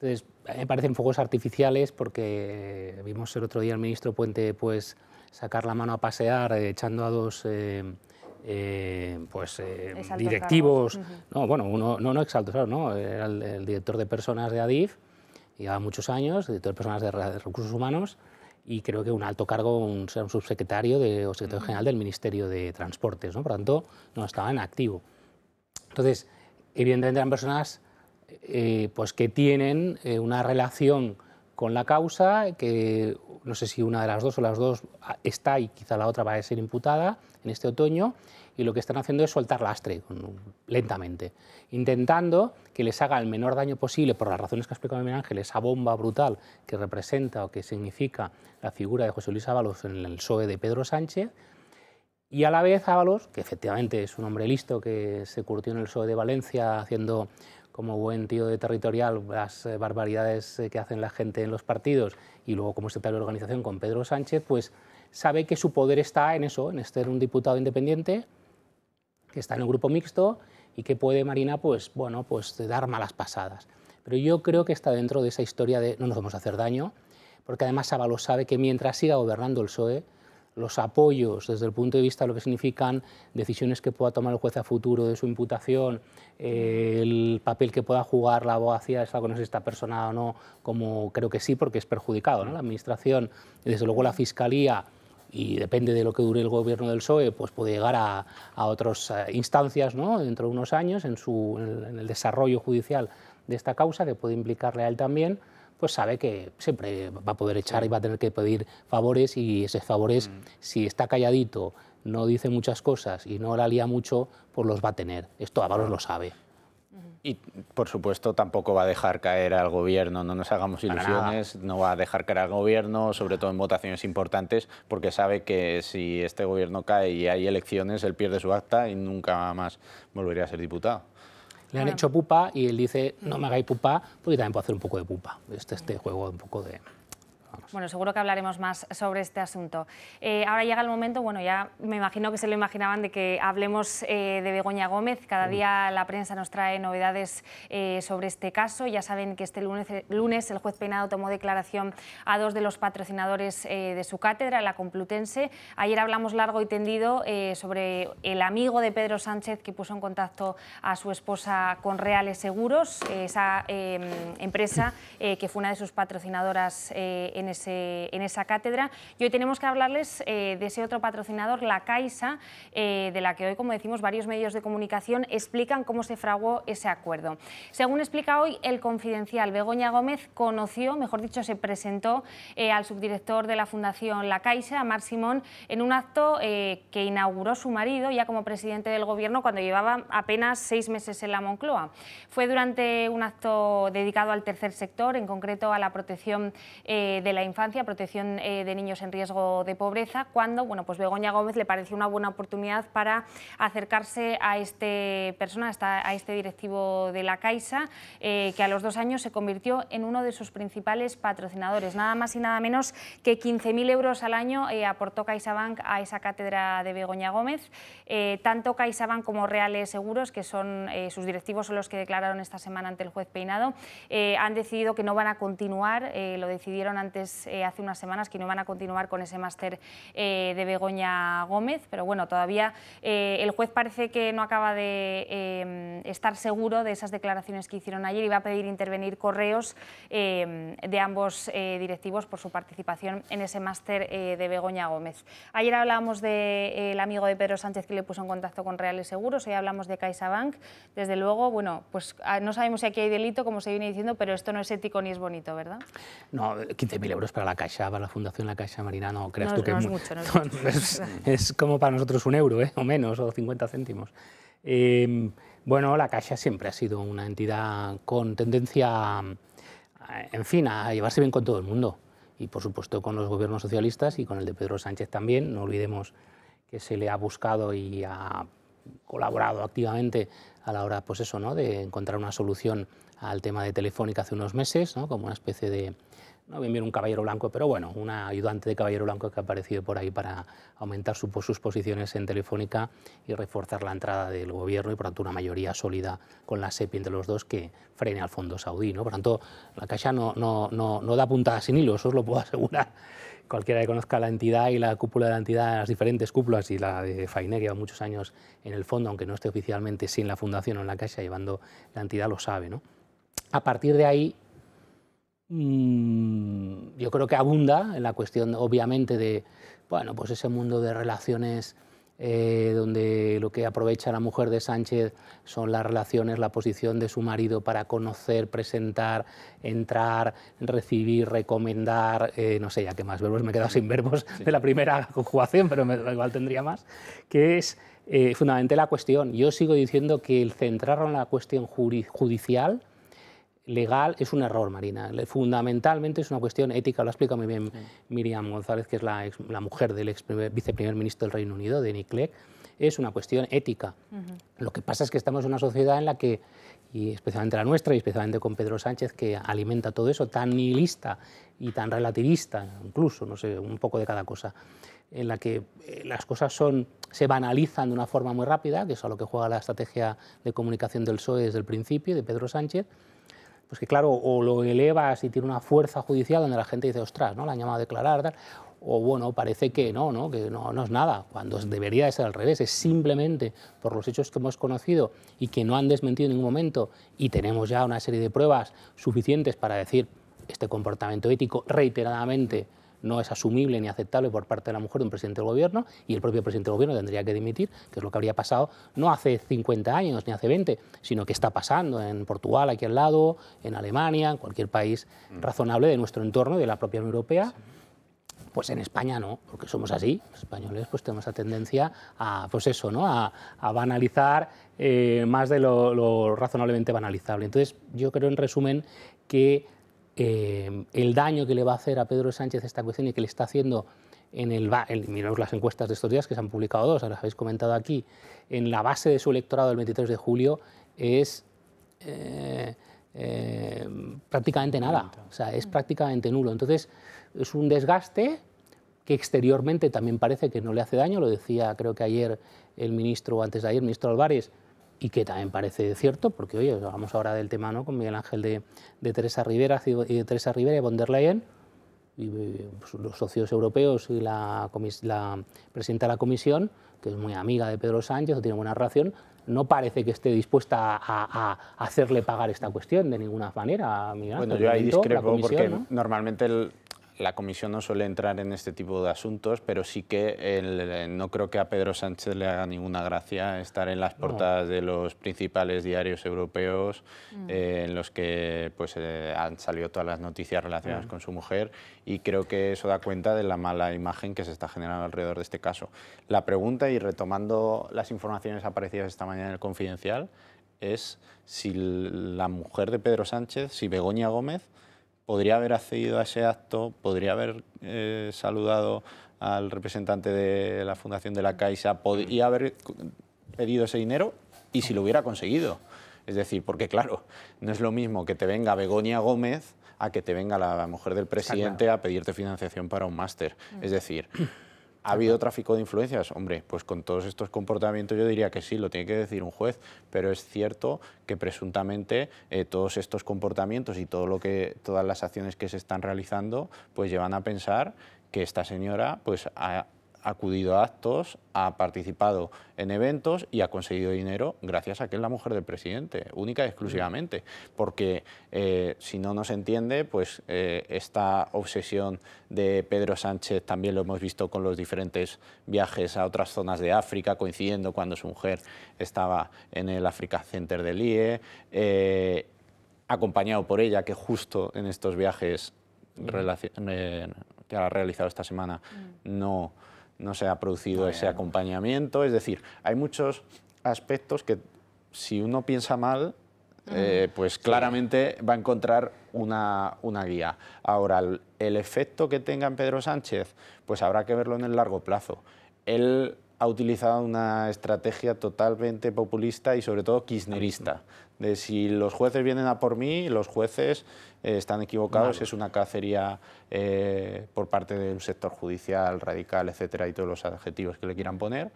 Entonces, me parecen fuegos artificiales porque eh, vimos el otro día al ministro Puente pues, sacar la mano a pasear eh, echando a dos pues, directivos. No, bueno, uno, no, no exaltos, claro, no, era el, director de personas de ADIF, llevaba muchos años, director de personas de recursos humanos, y creo que un alto cargo, un, un subsecretario de, o secretario general del Ministerio de Transportes, ¿no? por lo tanto no estaba en activo. Entonces, evidentemente eran personas eh, pues que tienen eh, una relación con la causa, que no sé si una de las dos o las dos ah, está y quizá la otra va a ser imputada en este otoño, y lo que están haciendo es soltar lastre lentamente, intentando que les haga el menor daño posible, por las razones que ha explicado Miguel Ángel, esa bomba brutal que representa o que significa la figura de José Luis Ábalos en el PSOE de Pedro Sánchez, y a la vez Ábalos, que efectivamente es un hombre listo que se curtió en el PSOE de Valencia haciendo como buen tío de territorial las eh, barbaridades eh, que hacen la gente en los partidos y luego como secretario de organización con Pedro Sánchez, pues sabe que su poder está en eso, en ser un diputado independiente, que está en un grupo mixto y que puede Marina pues, bueno, pues dar malas pasadas. Pero yo creo que está dentro de esa historia de no nos vamos a hacer daño, porque además Ábalos sabe que mientras siga gobernando el PSOE, los apoyos desde el punto de vista de lo que significan decisiones que pueda tomar el juez a futuro de su imputación, eh, el papel que pueda jugar la abogacía, es algo no sé si está o no, como creo que sí, porque es perjudicado, ¿no? la Administración, y desde luego la Fiscalía, y depende de lo que dure el gobierno del PSOE, pues puede llegar a, otras eh, instancias dentro de unos años en, el, desarrollo judicial de esta causa, que puede implicarle a él también, pues sabe que siempre va a poder echar y va a tener que pedir favores y esos favores, mm. si está calladito, no dice muchas cosas y no la lía mucho, pues los va a tener. Esto Ábalos lo sabe. Y, por supuesto, tampoco va a dejar caer al gobierno, no nos hagamos ilusiones, no va a dejar caer al gobierno, sobre todo en votaciones importantes, porque sabe que si este gobierno cae y hay elecciones, él pierde su acta y nunca más volvería a ser diputado. Le han hecho pupa y él dice, no me hagáis pupa, porque también puedo hacer un poco de pupa. Este, este juego un poco de... Bueno, seguro que hablaremos más sobre este asunto. Eh, ahora llega el momento, bueno, ya me imagino que se lo imaginaban de que hablemos eh, de Begoña Gómez. Cada mm. día la prensa nos trae novedades eh, sobre este caso. Ya saben que este lunes, el juez penado tomó declaración a dos de los patrocinadores de su cátedra, la Complutense. Ayer hablamos largo y tendido sobre el amigo de Pedro Sánchez que puso en contacto a su esposa con Reales Seguros, esa em, empresa que fue una de sus patrocinadoras en, esa cátedra. Y hoy tenemos que hablarles eh, de ese otro patrocinador, la Caixa, eh, de la que hoy, como decimos, varios medios de comunicación explican cómo se fraguó ese acuerdo. Según explica hoy el confidencial, Begoña Gómez conoció, mejor dicho, se presentó eh, al subdirector de la Fundación La Caixa, a Mar Simón, en un acto que inauguró su marido ya como presidente del Gobierno cuando llevaba apenas seis meses en la Moncloa. Fue durante un acto dedicado al tercer sector, en concreto a la protección de de la Infancia, Protección eh, de Niños en Riesgo de Pobreza, cuando bueno, pues Begoña Gómez le pareció una buena oportunidad para acercarse a este persona, a este directivo de la Caixa, eh, que a los dos años se convirtió en uno de sus principales patrocinadores. Nada más y nada menos que 15.000 euros al año eh, aportó CaixaBank a esa cátedra de Begoña Gómez. tanto CaixaBank como Reales Seguros, que son sus directivos, son los que declararon esta semana ante el juez Peinado, han decidido que no van a continuar, lo decidieron antes eh, hace unas semanas que no van a continuar con ese máster eh, de Begoña Gómez, pero bueno, todavía eh, el juez parece que no acaba de em, estar seguro de esas declaraciones que hicieron ayer y va a pedir intervenir correos em, de ambos directivos por su participación en ese máster de Begoña Gómez. Ayer hablábamos del amigo de Pedro Sánchez que le puso en contacto con Reales Seguros, hoy hablamos de CaixaBank, desde luego, bueno, pues ah, no sabemos si aquí hay delito, como se viene diciendo, pero esto no es ético ni es bonito, ¿verdad? No, 15.000 euros para la Caixa, para la Fundación La Caixa Marina, no creas tú que es, mucho, es, como para nosotros un euro, ¿eh? o menos, o 50 céntimos. Em, bueno, la Caixa siempre ha sido una entidad con tendencia, eh, en fin, a llevarse bien con todo el mundo. Y por supuesto con los gobiernos socialistas y con el de Pedro Sánchez también. No olvidemos que se le ha buscado y ha colaborado activamente a la hora pues eso, ¿no? de encontrar una solución al tema de Telefónica hace unos meses, como una especie de, no bien un caballero blanco, pero bueno, una ayudante de caballero blanco que ha aparecido por ahí para aumentar su, sus posiciones en Telefónica y reforzar la entrada del gobierno y por tanto una mayoría sólida con la SEPI entre los dos que frene al fondo saudí. ¿no? Por tanto, la Caixa no, no, da puntadas sin hilo, eso os lo puedo asegurar. Cualquiera que conozca la entidad y la cúpula de la entidad, las diferentes cúpulas y la de Fainé, que lleva muchos años en el fondo, aunque no esté oficialmente sin la fundación o en la Caixa llevando la entidad, lo sabe. ¿no? A partir de ahí, Mm, yo creo que abunda en la cuestión, obviamente, de bueno, pues ese mundo de relaciones eh, donde lo que aprovecha la mujer de Sánchez son las relaciones, la posición de su marido para conocer, presentar, entrar, recibir, recomendar, eh, no sé ya qué más verbos, me he quedado sin verbos de la primera conjugación, pero igual tendría más, que es eh, fundamental la cuestión. Yo sigo diciendo que el centrarlo en la cuestión judicial legal es un error, Marina. Fundamentalmente es una cuestión ética, lo explicado muy bien Miriam González, que es la, mujer del ex viceprimer ministro del Reino Unido, de Nick Es una cuestión ética. Lo que pasa es que estamos en una sociedad en la que, y especialmente la nuestra, y especialmente con Pedro Sánchez, que alimenta todo eso, tan nihilista y tan relativista, incluso, no sé, un poco de cada cosa, en la que eh, las cosas son, se banalizan de una forma muy rápida, que es a lo que juega la estrategia de comunicación del PSOE desde el principio, de Pedro Sánchez, pues que claro, o lo elevas y tiene una fuerza judicial donde la gente dice, ostras, ¿no? la han llamado a declarar, o bueno, parece que no, ¿no? que no, no es nada, cuando debería de ser al revés, es simplemente por los hechos que hemos conocido y que no han desmentido en ningún momento y tenemos ya una serie de pruebas suficientes para decir este comportamiento ético reiteradamente no es asumible ni aceptable por parte de la mujer de un presidente del gobierno y el propio presidente del gobierno tendría que dimitir, que es lo que habría pasado no hace 50 años ni hace 20, sino que está pasando en Portugal, aquí al lado, en Alemania, en cualquier país mm. razonable de nuestro entorno y de la propia Unión Europea. Pues en España no, porque somos así, los españoles pues tenemos la tendencia a, pues eso, ¿no? a, banalizar eh, más de lo, lo razonablemente banalizable. Entonces yo creo en resumen que eh, el daño que le va a hacer a Pedro Sánchez esta cuestión y que le está haciendo en el, las encuestas de estos días que se han publicado dos, las habéis comentado aquí, en la base de su electorado el 23 de julio es eh, eh, prácticamente nada, o sea, es prácticamente nulo. Entonces, es un desgaste que exteriormente también parece que no le hace daño, lo decía creo que ayer el ministro, antes de ayer, el ministro Álvarez, y que también parece cierto, porque oye, hablamos ahora del tema ¿no? con Miguel Ángel de, Teresa Rivera y de Teresa Rivera y von der Leyen, pues, los socios europeos y la, la, presidenta de la comisión, que es muy amiga de Pedro Sánchez, o tiene buena relación, no parece que esté dispuesta a, hacerle pagar esta cuestión de ninguna manera. Miguel bueno, yo ahí discrepo porque normalmente el, la comisión no suele entrar en este tipo de asuntos, pero sí que eh, no creo que a Pedro Sánchez le haga ninguna gracia estar en las portadas de los principales diarios europeos mm. eh, en los que pues, eh, han salido todas las noticias relacionadas con su mujer y creo que eso da cuenta de la mala imagen que se está generando alrededor de este caso. La pregunta, y retomando las informaciones aparecidas esta mañana en el Confidencial, es si la mujer de Pedro Sánchez, si Begoña Gómez, podría haber accedido a ese acto, podría haber eh, saludado al representante de la Fundación de la Caixa, podría haber pedido ese dinero y si lo hubiera conseguido. Es decir, porque claro, no es lo mismo que te venga Begoña Gómez a que te venga la mujer del presidente a pedirte financiación para un máster. Es decir, ¿Ha habido tráfico de influencias? Hombre, pues con todos estos comportamientos yo diría que sí, lo tiene que decir un juez, pero es cierto que presuntamente eh, todos estos comportamientos y todo lo que, todas las acciones que se están realizando pues llevan a pensar que esta señora pues ha ha acudido a actos, ha participado en eventos y ha conseguido dinero gracias a que es la mujer del presidente, única y exclusivamente. Porque eh, si no nos entiende, pues eh, esta obsesión de Pedro Sánchez también lo hemos visto con los diferentes viajes a otras zonas de África, coincidiendo cuando su mujer estaba en el Africa Center del IE. Eh, acompañado por ella, que justo en estos viajes que ha realizado esta semana mm. no no se ha producido ese acompañamiento. Es decir, hay muchos aspectos que si uno piensa mal, eh, pues claramente va a encontrar una, guía. Ahora, el, efecto que tenga en Pedro Sánchez, pues habrá que verlo en el largo plazo. Él ha utilizado una estrategia totalmente populista y sobre todo kirchnerista, de si los jueces vienen a por mí, los jueces eh, están equivocados, es una cacería eh, por parte del sector judicial, radical, etcétera, y todos los adjetivos que le quieran poner.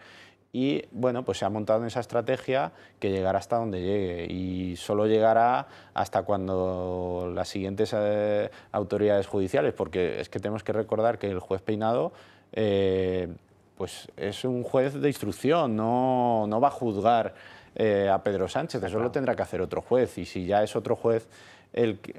Y bueno, pues se ha montado en esa estrategia que llegará hasta donde llegue y solo llegará hasta cuando las siguientes eh, autoridades judiciales, porque es que tenemos que recordar que el juez Peinado pues es un juez de instrucción, no, va a juzgar a Pedro Sánchez, eso lo tendrá que hacer otro juez y si ya es otro juez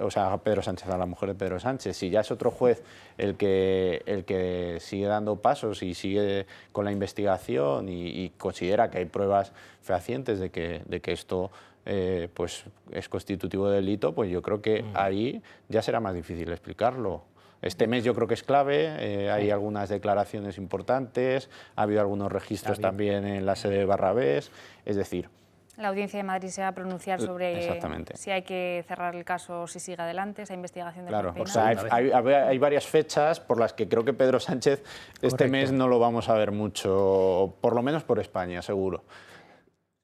o sea, Pedro Sánchez a la mujer de Pedro Sánchez. Si ya es otro juez el que, el que sigue dando pasos y sigue con la investigación y, considera que hay pruebas fehacientes de que, esto eh, pues es constitutivo de delito, pues yo creo que ahí ya será más difícil explicarlo. Este mes yo creo que es clave, eh, hay algunas declaraciones importantes, ha habido algunos registros también en la sede de Barrabés, es decir, la Audiencia de Madrid se va a pronunciar sobre si hay que cerrar el caso o si sigue adelante, esa investigación de Claro, o sea, hay, varias fechas por las que creo que Pedro Sánchez este mes no lo vamos a ver mucho, por lo menos por España, seguro.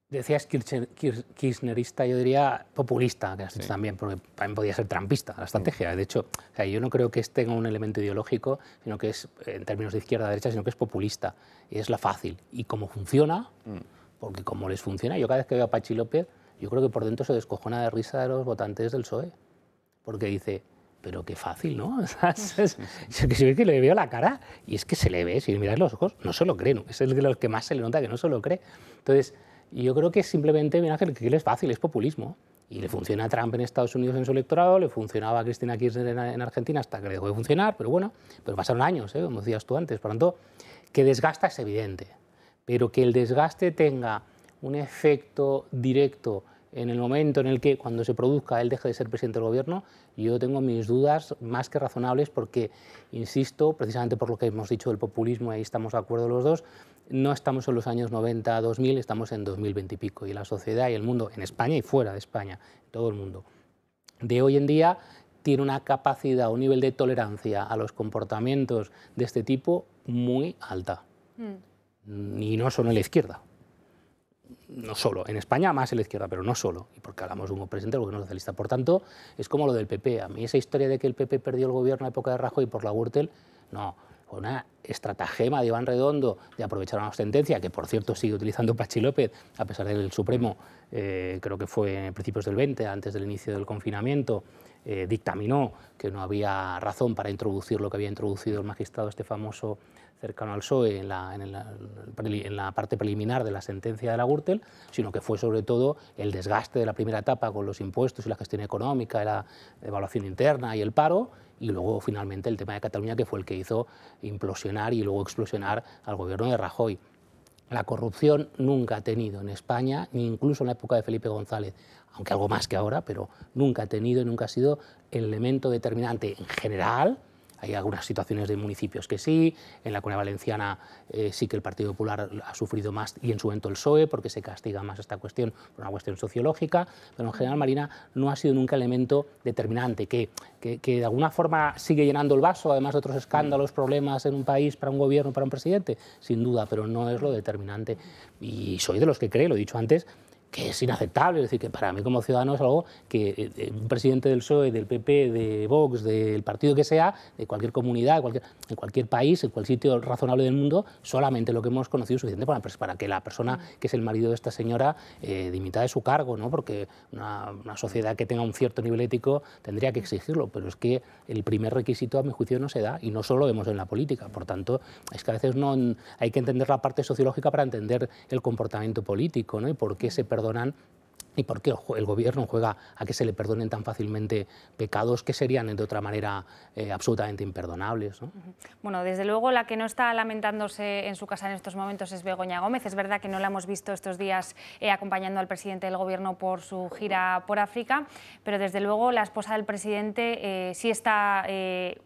Decías kirchnerista, yo diría populista, que has dicho también, porque también podía ser trampista la estrategia. De hecho, yo no creo que este tenga un elemento ideológico, sino que es, en términos de izquierda-derecha, sino que es populista. Y es la fácil. Y cómo funciona... Mm porque como les funciona, yo cada vez que veo a Pachi López, yo creo que por dentro se descojona de risa de los votantes del PSOE, porque dice, pero qué fácil, ¿no? es que que le veo la cara y es que se le ve, si miras los ojos, no se lo cree, es el de los que más se le nota que no se lo cree. Entonces, yo creo que simplemente, mira, que es fácil, es populismo. Y le funciona a Trump en Estados Unidos en su electorado, le funcionaba a Cristina Kirchner en, Argentina hasta que le dejó de funcionar, pero bueno, pero pasaron años, ¿eh? como decías tú antes. Por lo tanto, que desgasta es evidente pero que el desgaste tenga un efecto directo en el momento en el que, cuando se produzca, él deje de ser presidente del gobierno, yo tengo mis dudas más que razonables porque, insisto, precisamente por lo que hemos dicho del populismo, ahí estamos de acuerdo los dos, no estamos en los años 90, 2000, estamos en 2020 y pico. Y la sociedad y el mundo, en España y fuera de España, todo el mundo, de hoy en día tiene una capacidad, un nivel de tolerancia a los comportamientos de este tipo muy alta. Mm y no solo en la izquierda. No solo, en España más en la izquierda, pero no solo. Y porque hablamos de un presidente del gobierno socialista. Por tanto, es como lo del PP. A mí esa historia de que el PP perdió el gobierno en la época de Rajoy por la Gürtel, no. una estratagema de Iván Redondo de aprovechar una sentencia, que por cierto sigue utilizando Pachi López, a pesar del Supremo, eh, creo que fue en principios del 20, antes del inicio del confinamiento, eh, dictaminó que no había razón para introducir lo que había introducido el magistrado, este famoso cercano al PSOE en la, parte preliminar de la sentencia de la Gürtel, sino que fue sobre todo el desgaste de la primera etapa con los impuestos y la gestión económica, la evaluación interna y el paro, y luego finalmente el tema de Cataluña, que fue el que hizo implosionar y luego explosionar al gobierno de Rajoy. La corrupción nunca ha tenido en España, ni incluso en la época de Felipe González, aunque algo más que ahora, pero nunca ha tenido, y nunca ha sido el elemento determinante en general hay algunas situaciones de municipios que sí, en la Comunidad Valenciana eh, sí que el Partido Popular ha sufrido más y en su momento el PSOE, porque se castiga más esta cuestión por una cuestión sociológica, pero en general Marina no ha sido nunca elemento determinante, que, que de alguna forma sigue llenando el vaso, además de otros escándalos, problemas en un país, para un gobierno, para un presidente, sin duda, pero no es lo determinante. Y soy de los que cree, lo he dicho antes, que es inaceptable, es decir, que para mí como ciudadano es algo que eh, eh, un presidente del PSOE, del PP, de Vox, del partido que sea, de cualquier comunidad, cualquier, en cualquier país, en cualquier sitio razonable del mundo, solamente lo que hemos conocido es suficiente para, pues, para que la persona que es el marido de esta señora eh, dimita de su cargo, ¿no? porque una, sociedad que tenga un cierto nivel ético tendría que exigirlo, pero es que el primer requisito a mi juicio no se da y no solo vemos en la política, por tanto, es que a veces no hay que entender la parte sociológica para entender el comportamiento político ¿no? y por qué se perdonan y por qué el gobierno juega a que se le perdonen tan fácilmente pecados que serían eh, de otra manera eh, absolutamente imperdonables. Bueno, desde luego la que no está lamentándose en su casa en estos momentos es Begoña Gómez. Es verdad que no la hemos visto estos días eh, acompañando al presidente del gobierno por su gira por África, pero desde luego la esposa del presidente sí está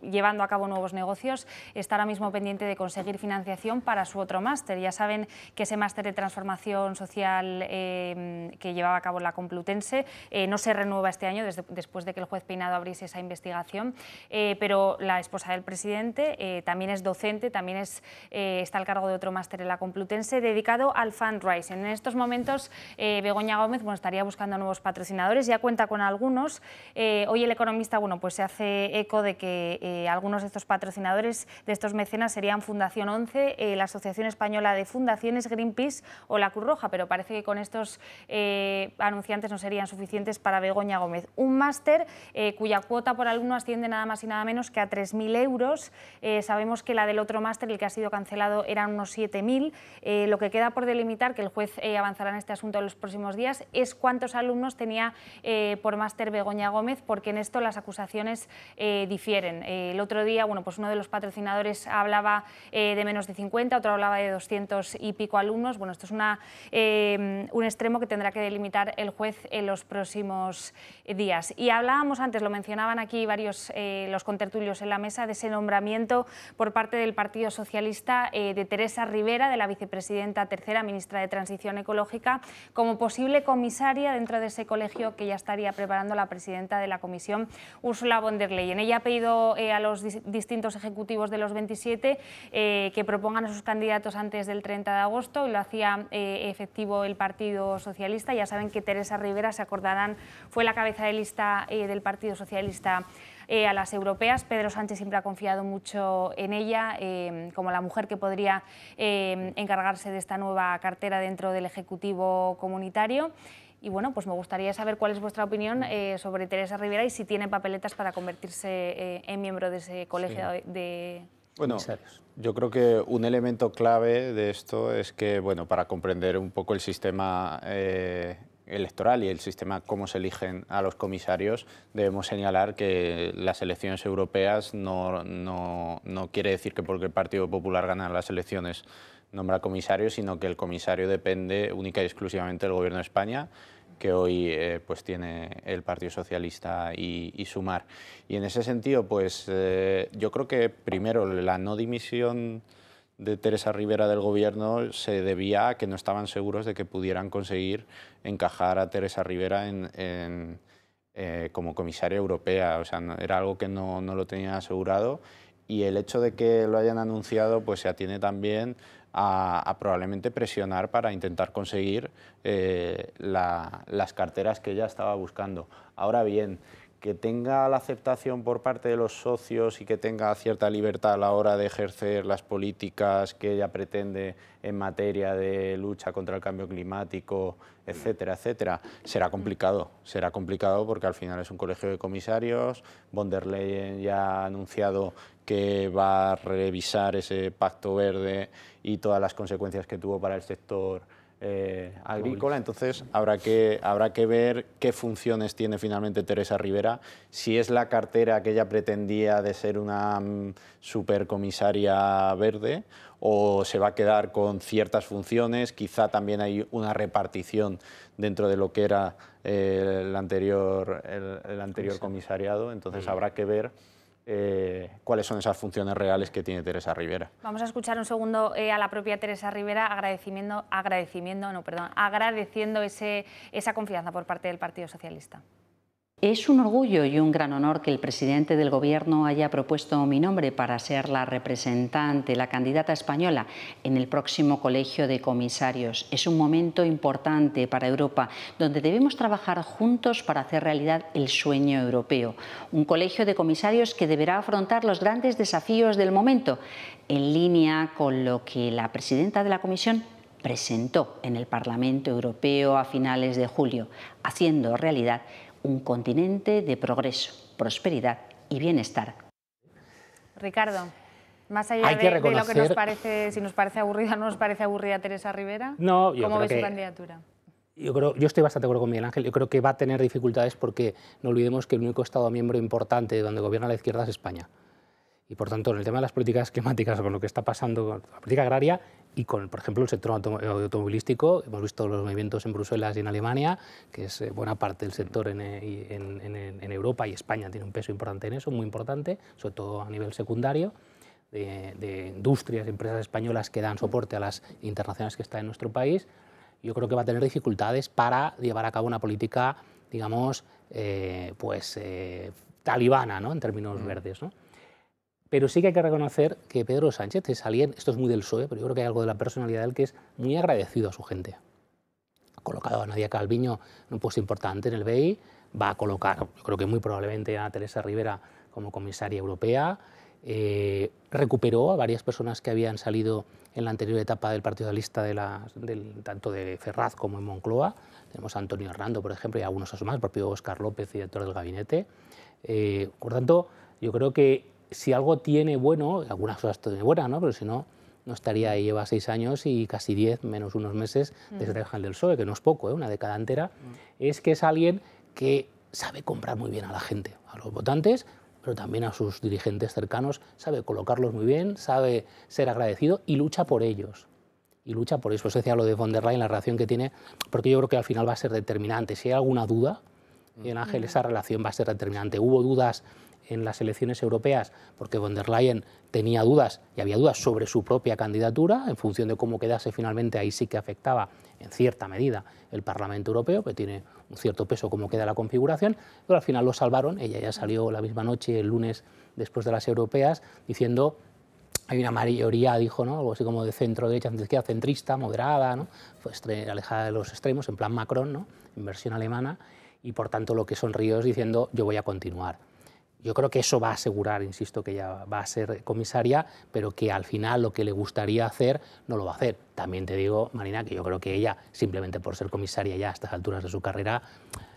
llevando a cabo nuevos negocios, está ahora mismo pendiente de conseguir financiación para su otro máster. Ya saben que ese máster de transformación social que llevaba a cabo la Complutense. Eh, no se renueva este año después de que el juez Peinado abriese esa investigación, eh, pero la esposa del presidente eh, también es docente, también es, está al cargo de otro máster en la Complutense dedicado al fundraising. En estos momentos Begoña Gómez bueno, estaría buscando nuevos patrocinadores, ya cuenta con algunos. hoy el economista bueno, pues se hace eco de que algunos de estos patrocinadores, de estos mecenas, serían Fundación 11, la Asociación Española de Fundaciones, Greenpeace o la Cruz Roja, pero parece que con estos anunciantes no serían suficientes para Begoña Gómez. Un máster eh, cuya cuota por alumno asciende nada más y nada menos que a 3.000 euros. Eh, sabemos que la del otro máster, el que ha sido cancelado, eran unos 7.000. Eh, lo que queda por delimitar, que el juez avanzará en este asunto en los próximos días, es cuántos alumnos tenía por máster Begoña Gómez, porque en esto las acusaciones difieren. el otro día, bueno, pues uno de los patrocinadores hablaba de menos de 50, otro hablaba de 200 y pico alumnos. Bueno, esto es un extremo que tendrá que delimitar el juez en los próximos días. Y hablábamos antes, lo mencionaban aquí varios eh, los contertulios en la mesa, de ese nombramiento por parte del Partido Socialista eh, de Teresa Rivera, de la vicepresidenta tercera, ministra de Transición Ecológica, como posible comisaria dentro de ese colegio que ya estaría preparando la presidenta de la Comisión, Ursula von der Leyen. Ella ha pedido eh, a los distintos ejecutivos de los 27 que propongan a sus candidatos antes del 30 de agosto y lo hacía efectivo el Partido Socialista. Ya saben que Teresa Rivera, se acordarán, fue la cabeza de lista eh, del Partido Socialista eh, a las europeas. Pedro Sánchez siempre ha confiado mucho en ella eh, como la mujer que podría encargarse de esta nueva cartera dentro del Ejecutivo Comunitario. Y bueno, pues me gustaría saber cuál es vuestra opinión sobre Teresa Rivera y si tiene papeletas para convertirse en miembro de ese colegio de... Bueno, yo creo que un elemento clave de esto es que, bueno, para comprender un poco el sistema electoral y el sistema cómo se eligen a los comisarios, debemos señalar que las elecciones europeas no, quiere decir que porque el Partido Popular gana las elecciones nombra comisario, sino que el comisario depende única y exclusivamente del Gobierno de España, que hoy eh, pues tiene el Partido Socialista y, y, Sumar. Y en ese sentido, pues eh, yo creo que primero la no dimisión de Teresa Rivera del gobierno se debía a que no estaban seguros de que pudieran conseguir encajar a Teresa Rivera eh, como comisaria europea. O sea, era algo que no, lo tenían asegurado y el hecho de que lo hayan anunciado pues se atiene también a, probablemente presionar para intentar conseguir eh, las carteras que ella estaba buscando. Ahora bien, que tenga la aceptación por parte de los socios y que tenga cierta libertad a la hora de ejercer las políticas que ella pretende en materia de lucha contra el cambio climático, etcétera, etcétera, será complicado. Será complicado porque al final es un colegio de comisarios. Von der Leyen ya ha anunciado que va a revisar ese pacto verde y todas las consecuencias que tuvo para el sector eh, agrícola. Entonces habrá que, habrá que ver qué funciones tiene finalmente Teresa Rivera, si es la cartera que ella pretendía de ser una mm, supercomisaria verde o se va a quedar con ciertas funciones, quizá también hay una repartición dentro de lo que era eh, el anterior, el anterior comisariado, entonces habrá que ver eh, cuáles son esas funciones reales que tiene Teresa Rivera. Vamos a escuchar un segundo eh, a la propia Teresa Rivera agradeciendo, esa confianza por parte del Partido Socialista. Es un orgullo y un gran honor que el presidente del Gobierno haya propuesto mi nombre para ser la representante, la candidata española en el próximo Colegio de Comisarios. Es un momento importante para Europa, donde debemos trabajar juntos para hacer realidad el sueño europeo. Un Colegio de Comisarios que deberá afrontar los grandes desafíos del momento, en línea con lo que la presidenta de la Comisión presentó en el Parlamento Europeo a finales de julio, haciendo realidad un continente de progreso, prosperidad y bienestar. Ricardo. Más allá de, lo que nos parece, si nos parece aburrida o no nos parece aburrida Teresa Rivera, no, yo ¿cómo creo su candidatura? Yo, estoy bastante de acuerdo con Miguel Ángel. Yo creo que va a tener dificultades porque no olvidemos que el único Estado miembro importante donde gobierna la izquierda es España. Y por tanto, en el tema de las políticas climáticas, con lo que está pasando con la política agraria, y con, por ejemplo, el sector eh, automovilístico, hemos visto los movimientos en Bruselas y en Alemania, que es eh, buena parte del sector eh, en, Europa y España tiene un peso importante en eso, muy importante, sobre todo a nivel secundario, de, industrias, empresas españolas que dan soporte a las internacionales que están en nuestro país, yo creo que va a tener dificultades para llevar a cabo una política, digamos, pues talibana, ¿no? en términos mm. verdes. ¿no? Pero sí que hay que reconocer que Pedro Sánchez es alguien, esto es muy del PSOE, pero yo creo que hay algo de la personalidad del que es muy agradecido a su gente. Ha colocado a Nadia Calviño en un puesto importante en el BEI, va a colocar, yo creo que muy probablemente a Teresa Rivera como comisaria europea, eh, recuperó a varias personas que habían salido en la anterior etapa del Partido de la, del, tanto de Ferraz como en Moncloa. Tenemos a Antonio Hernando, por ejemplo, y a algunos más, el propio Óscar López, director del gabinete. Eh, por tanto, yo creo que si algo tiene bueno, algunas cosas tiene buenas, ¿no? pero si no, no estaría ahí, lleva seis años y casi diez, menos unos meses, desde el PSOE, que no es poco, ¿eh? una década entera, mm. es que es alguien que sabe comprar muy bien a la gente, a los votantes, pero también a sus dirigentes cercanos, sabe colocarlos muy bien, sabe ser agradecido y lucha por ellos. Y lucha por eso, se decía lo de von der Leyen, la relación que tiene, porque yo creo que al final va a ser determinante. Si hay alguna duda, en Ángel, mm. esa relación va a ser determinante. Hubo dudas en las elecciones europeas, porque von der Leyen tenía dudas y había dudas sobre su propia candidatura, en función de cómo quedase finalmente, ahí sí que afectaba en cierta medida el Parlamento Europeo, que tiene un cierto peso cómo queda la configuración, pero al final lo salvaron, ella ya salió la misma noche, el lunes después de las europeas, diciendo hay una mayoría, dijo, ¿no? algo así como de centro derecha, centro centrista, moderada, alejada de los extremos, en plan Macron, ¿no? en versión alemana, y por tanto lo que sonrió es diciendo yo voy a continuar yo creo que eso va a asegurar, insisto, que ella va a ser comisaria, pero que al final lo que le gustaría hacer no lo va a hacer. También te digo, Marina, que yo creo que ella, simplemente por ser comisaria ya a estas alturas de su carrera,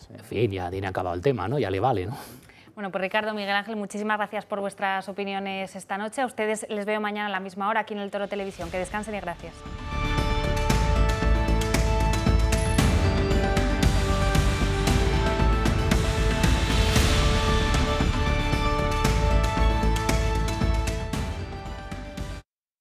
en fin, ya tiene acabado el tema, ¿no? Ya le vale, Bueno, pues Ricardo, Miguel Ángel, muchísimas gracias por vuestras opiniones esta noche. A ustedes les veo mañana a la misma hora aquí en el Toro Televisión. Que descansen y gracias.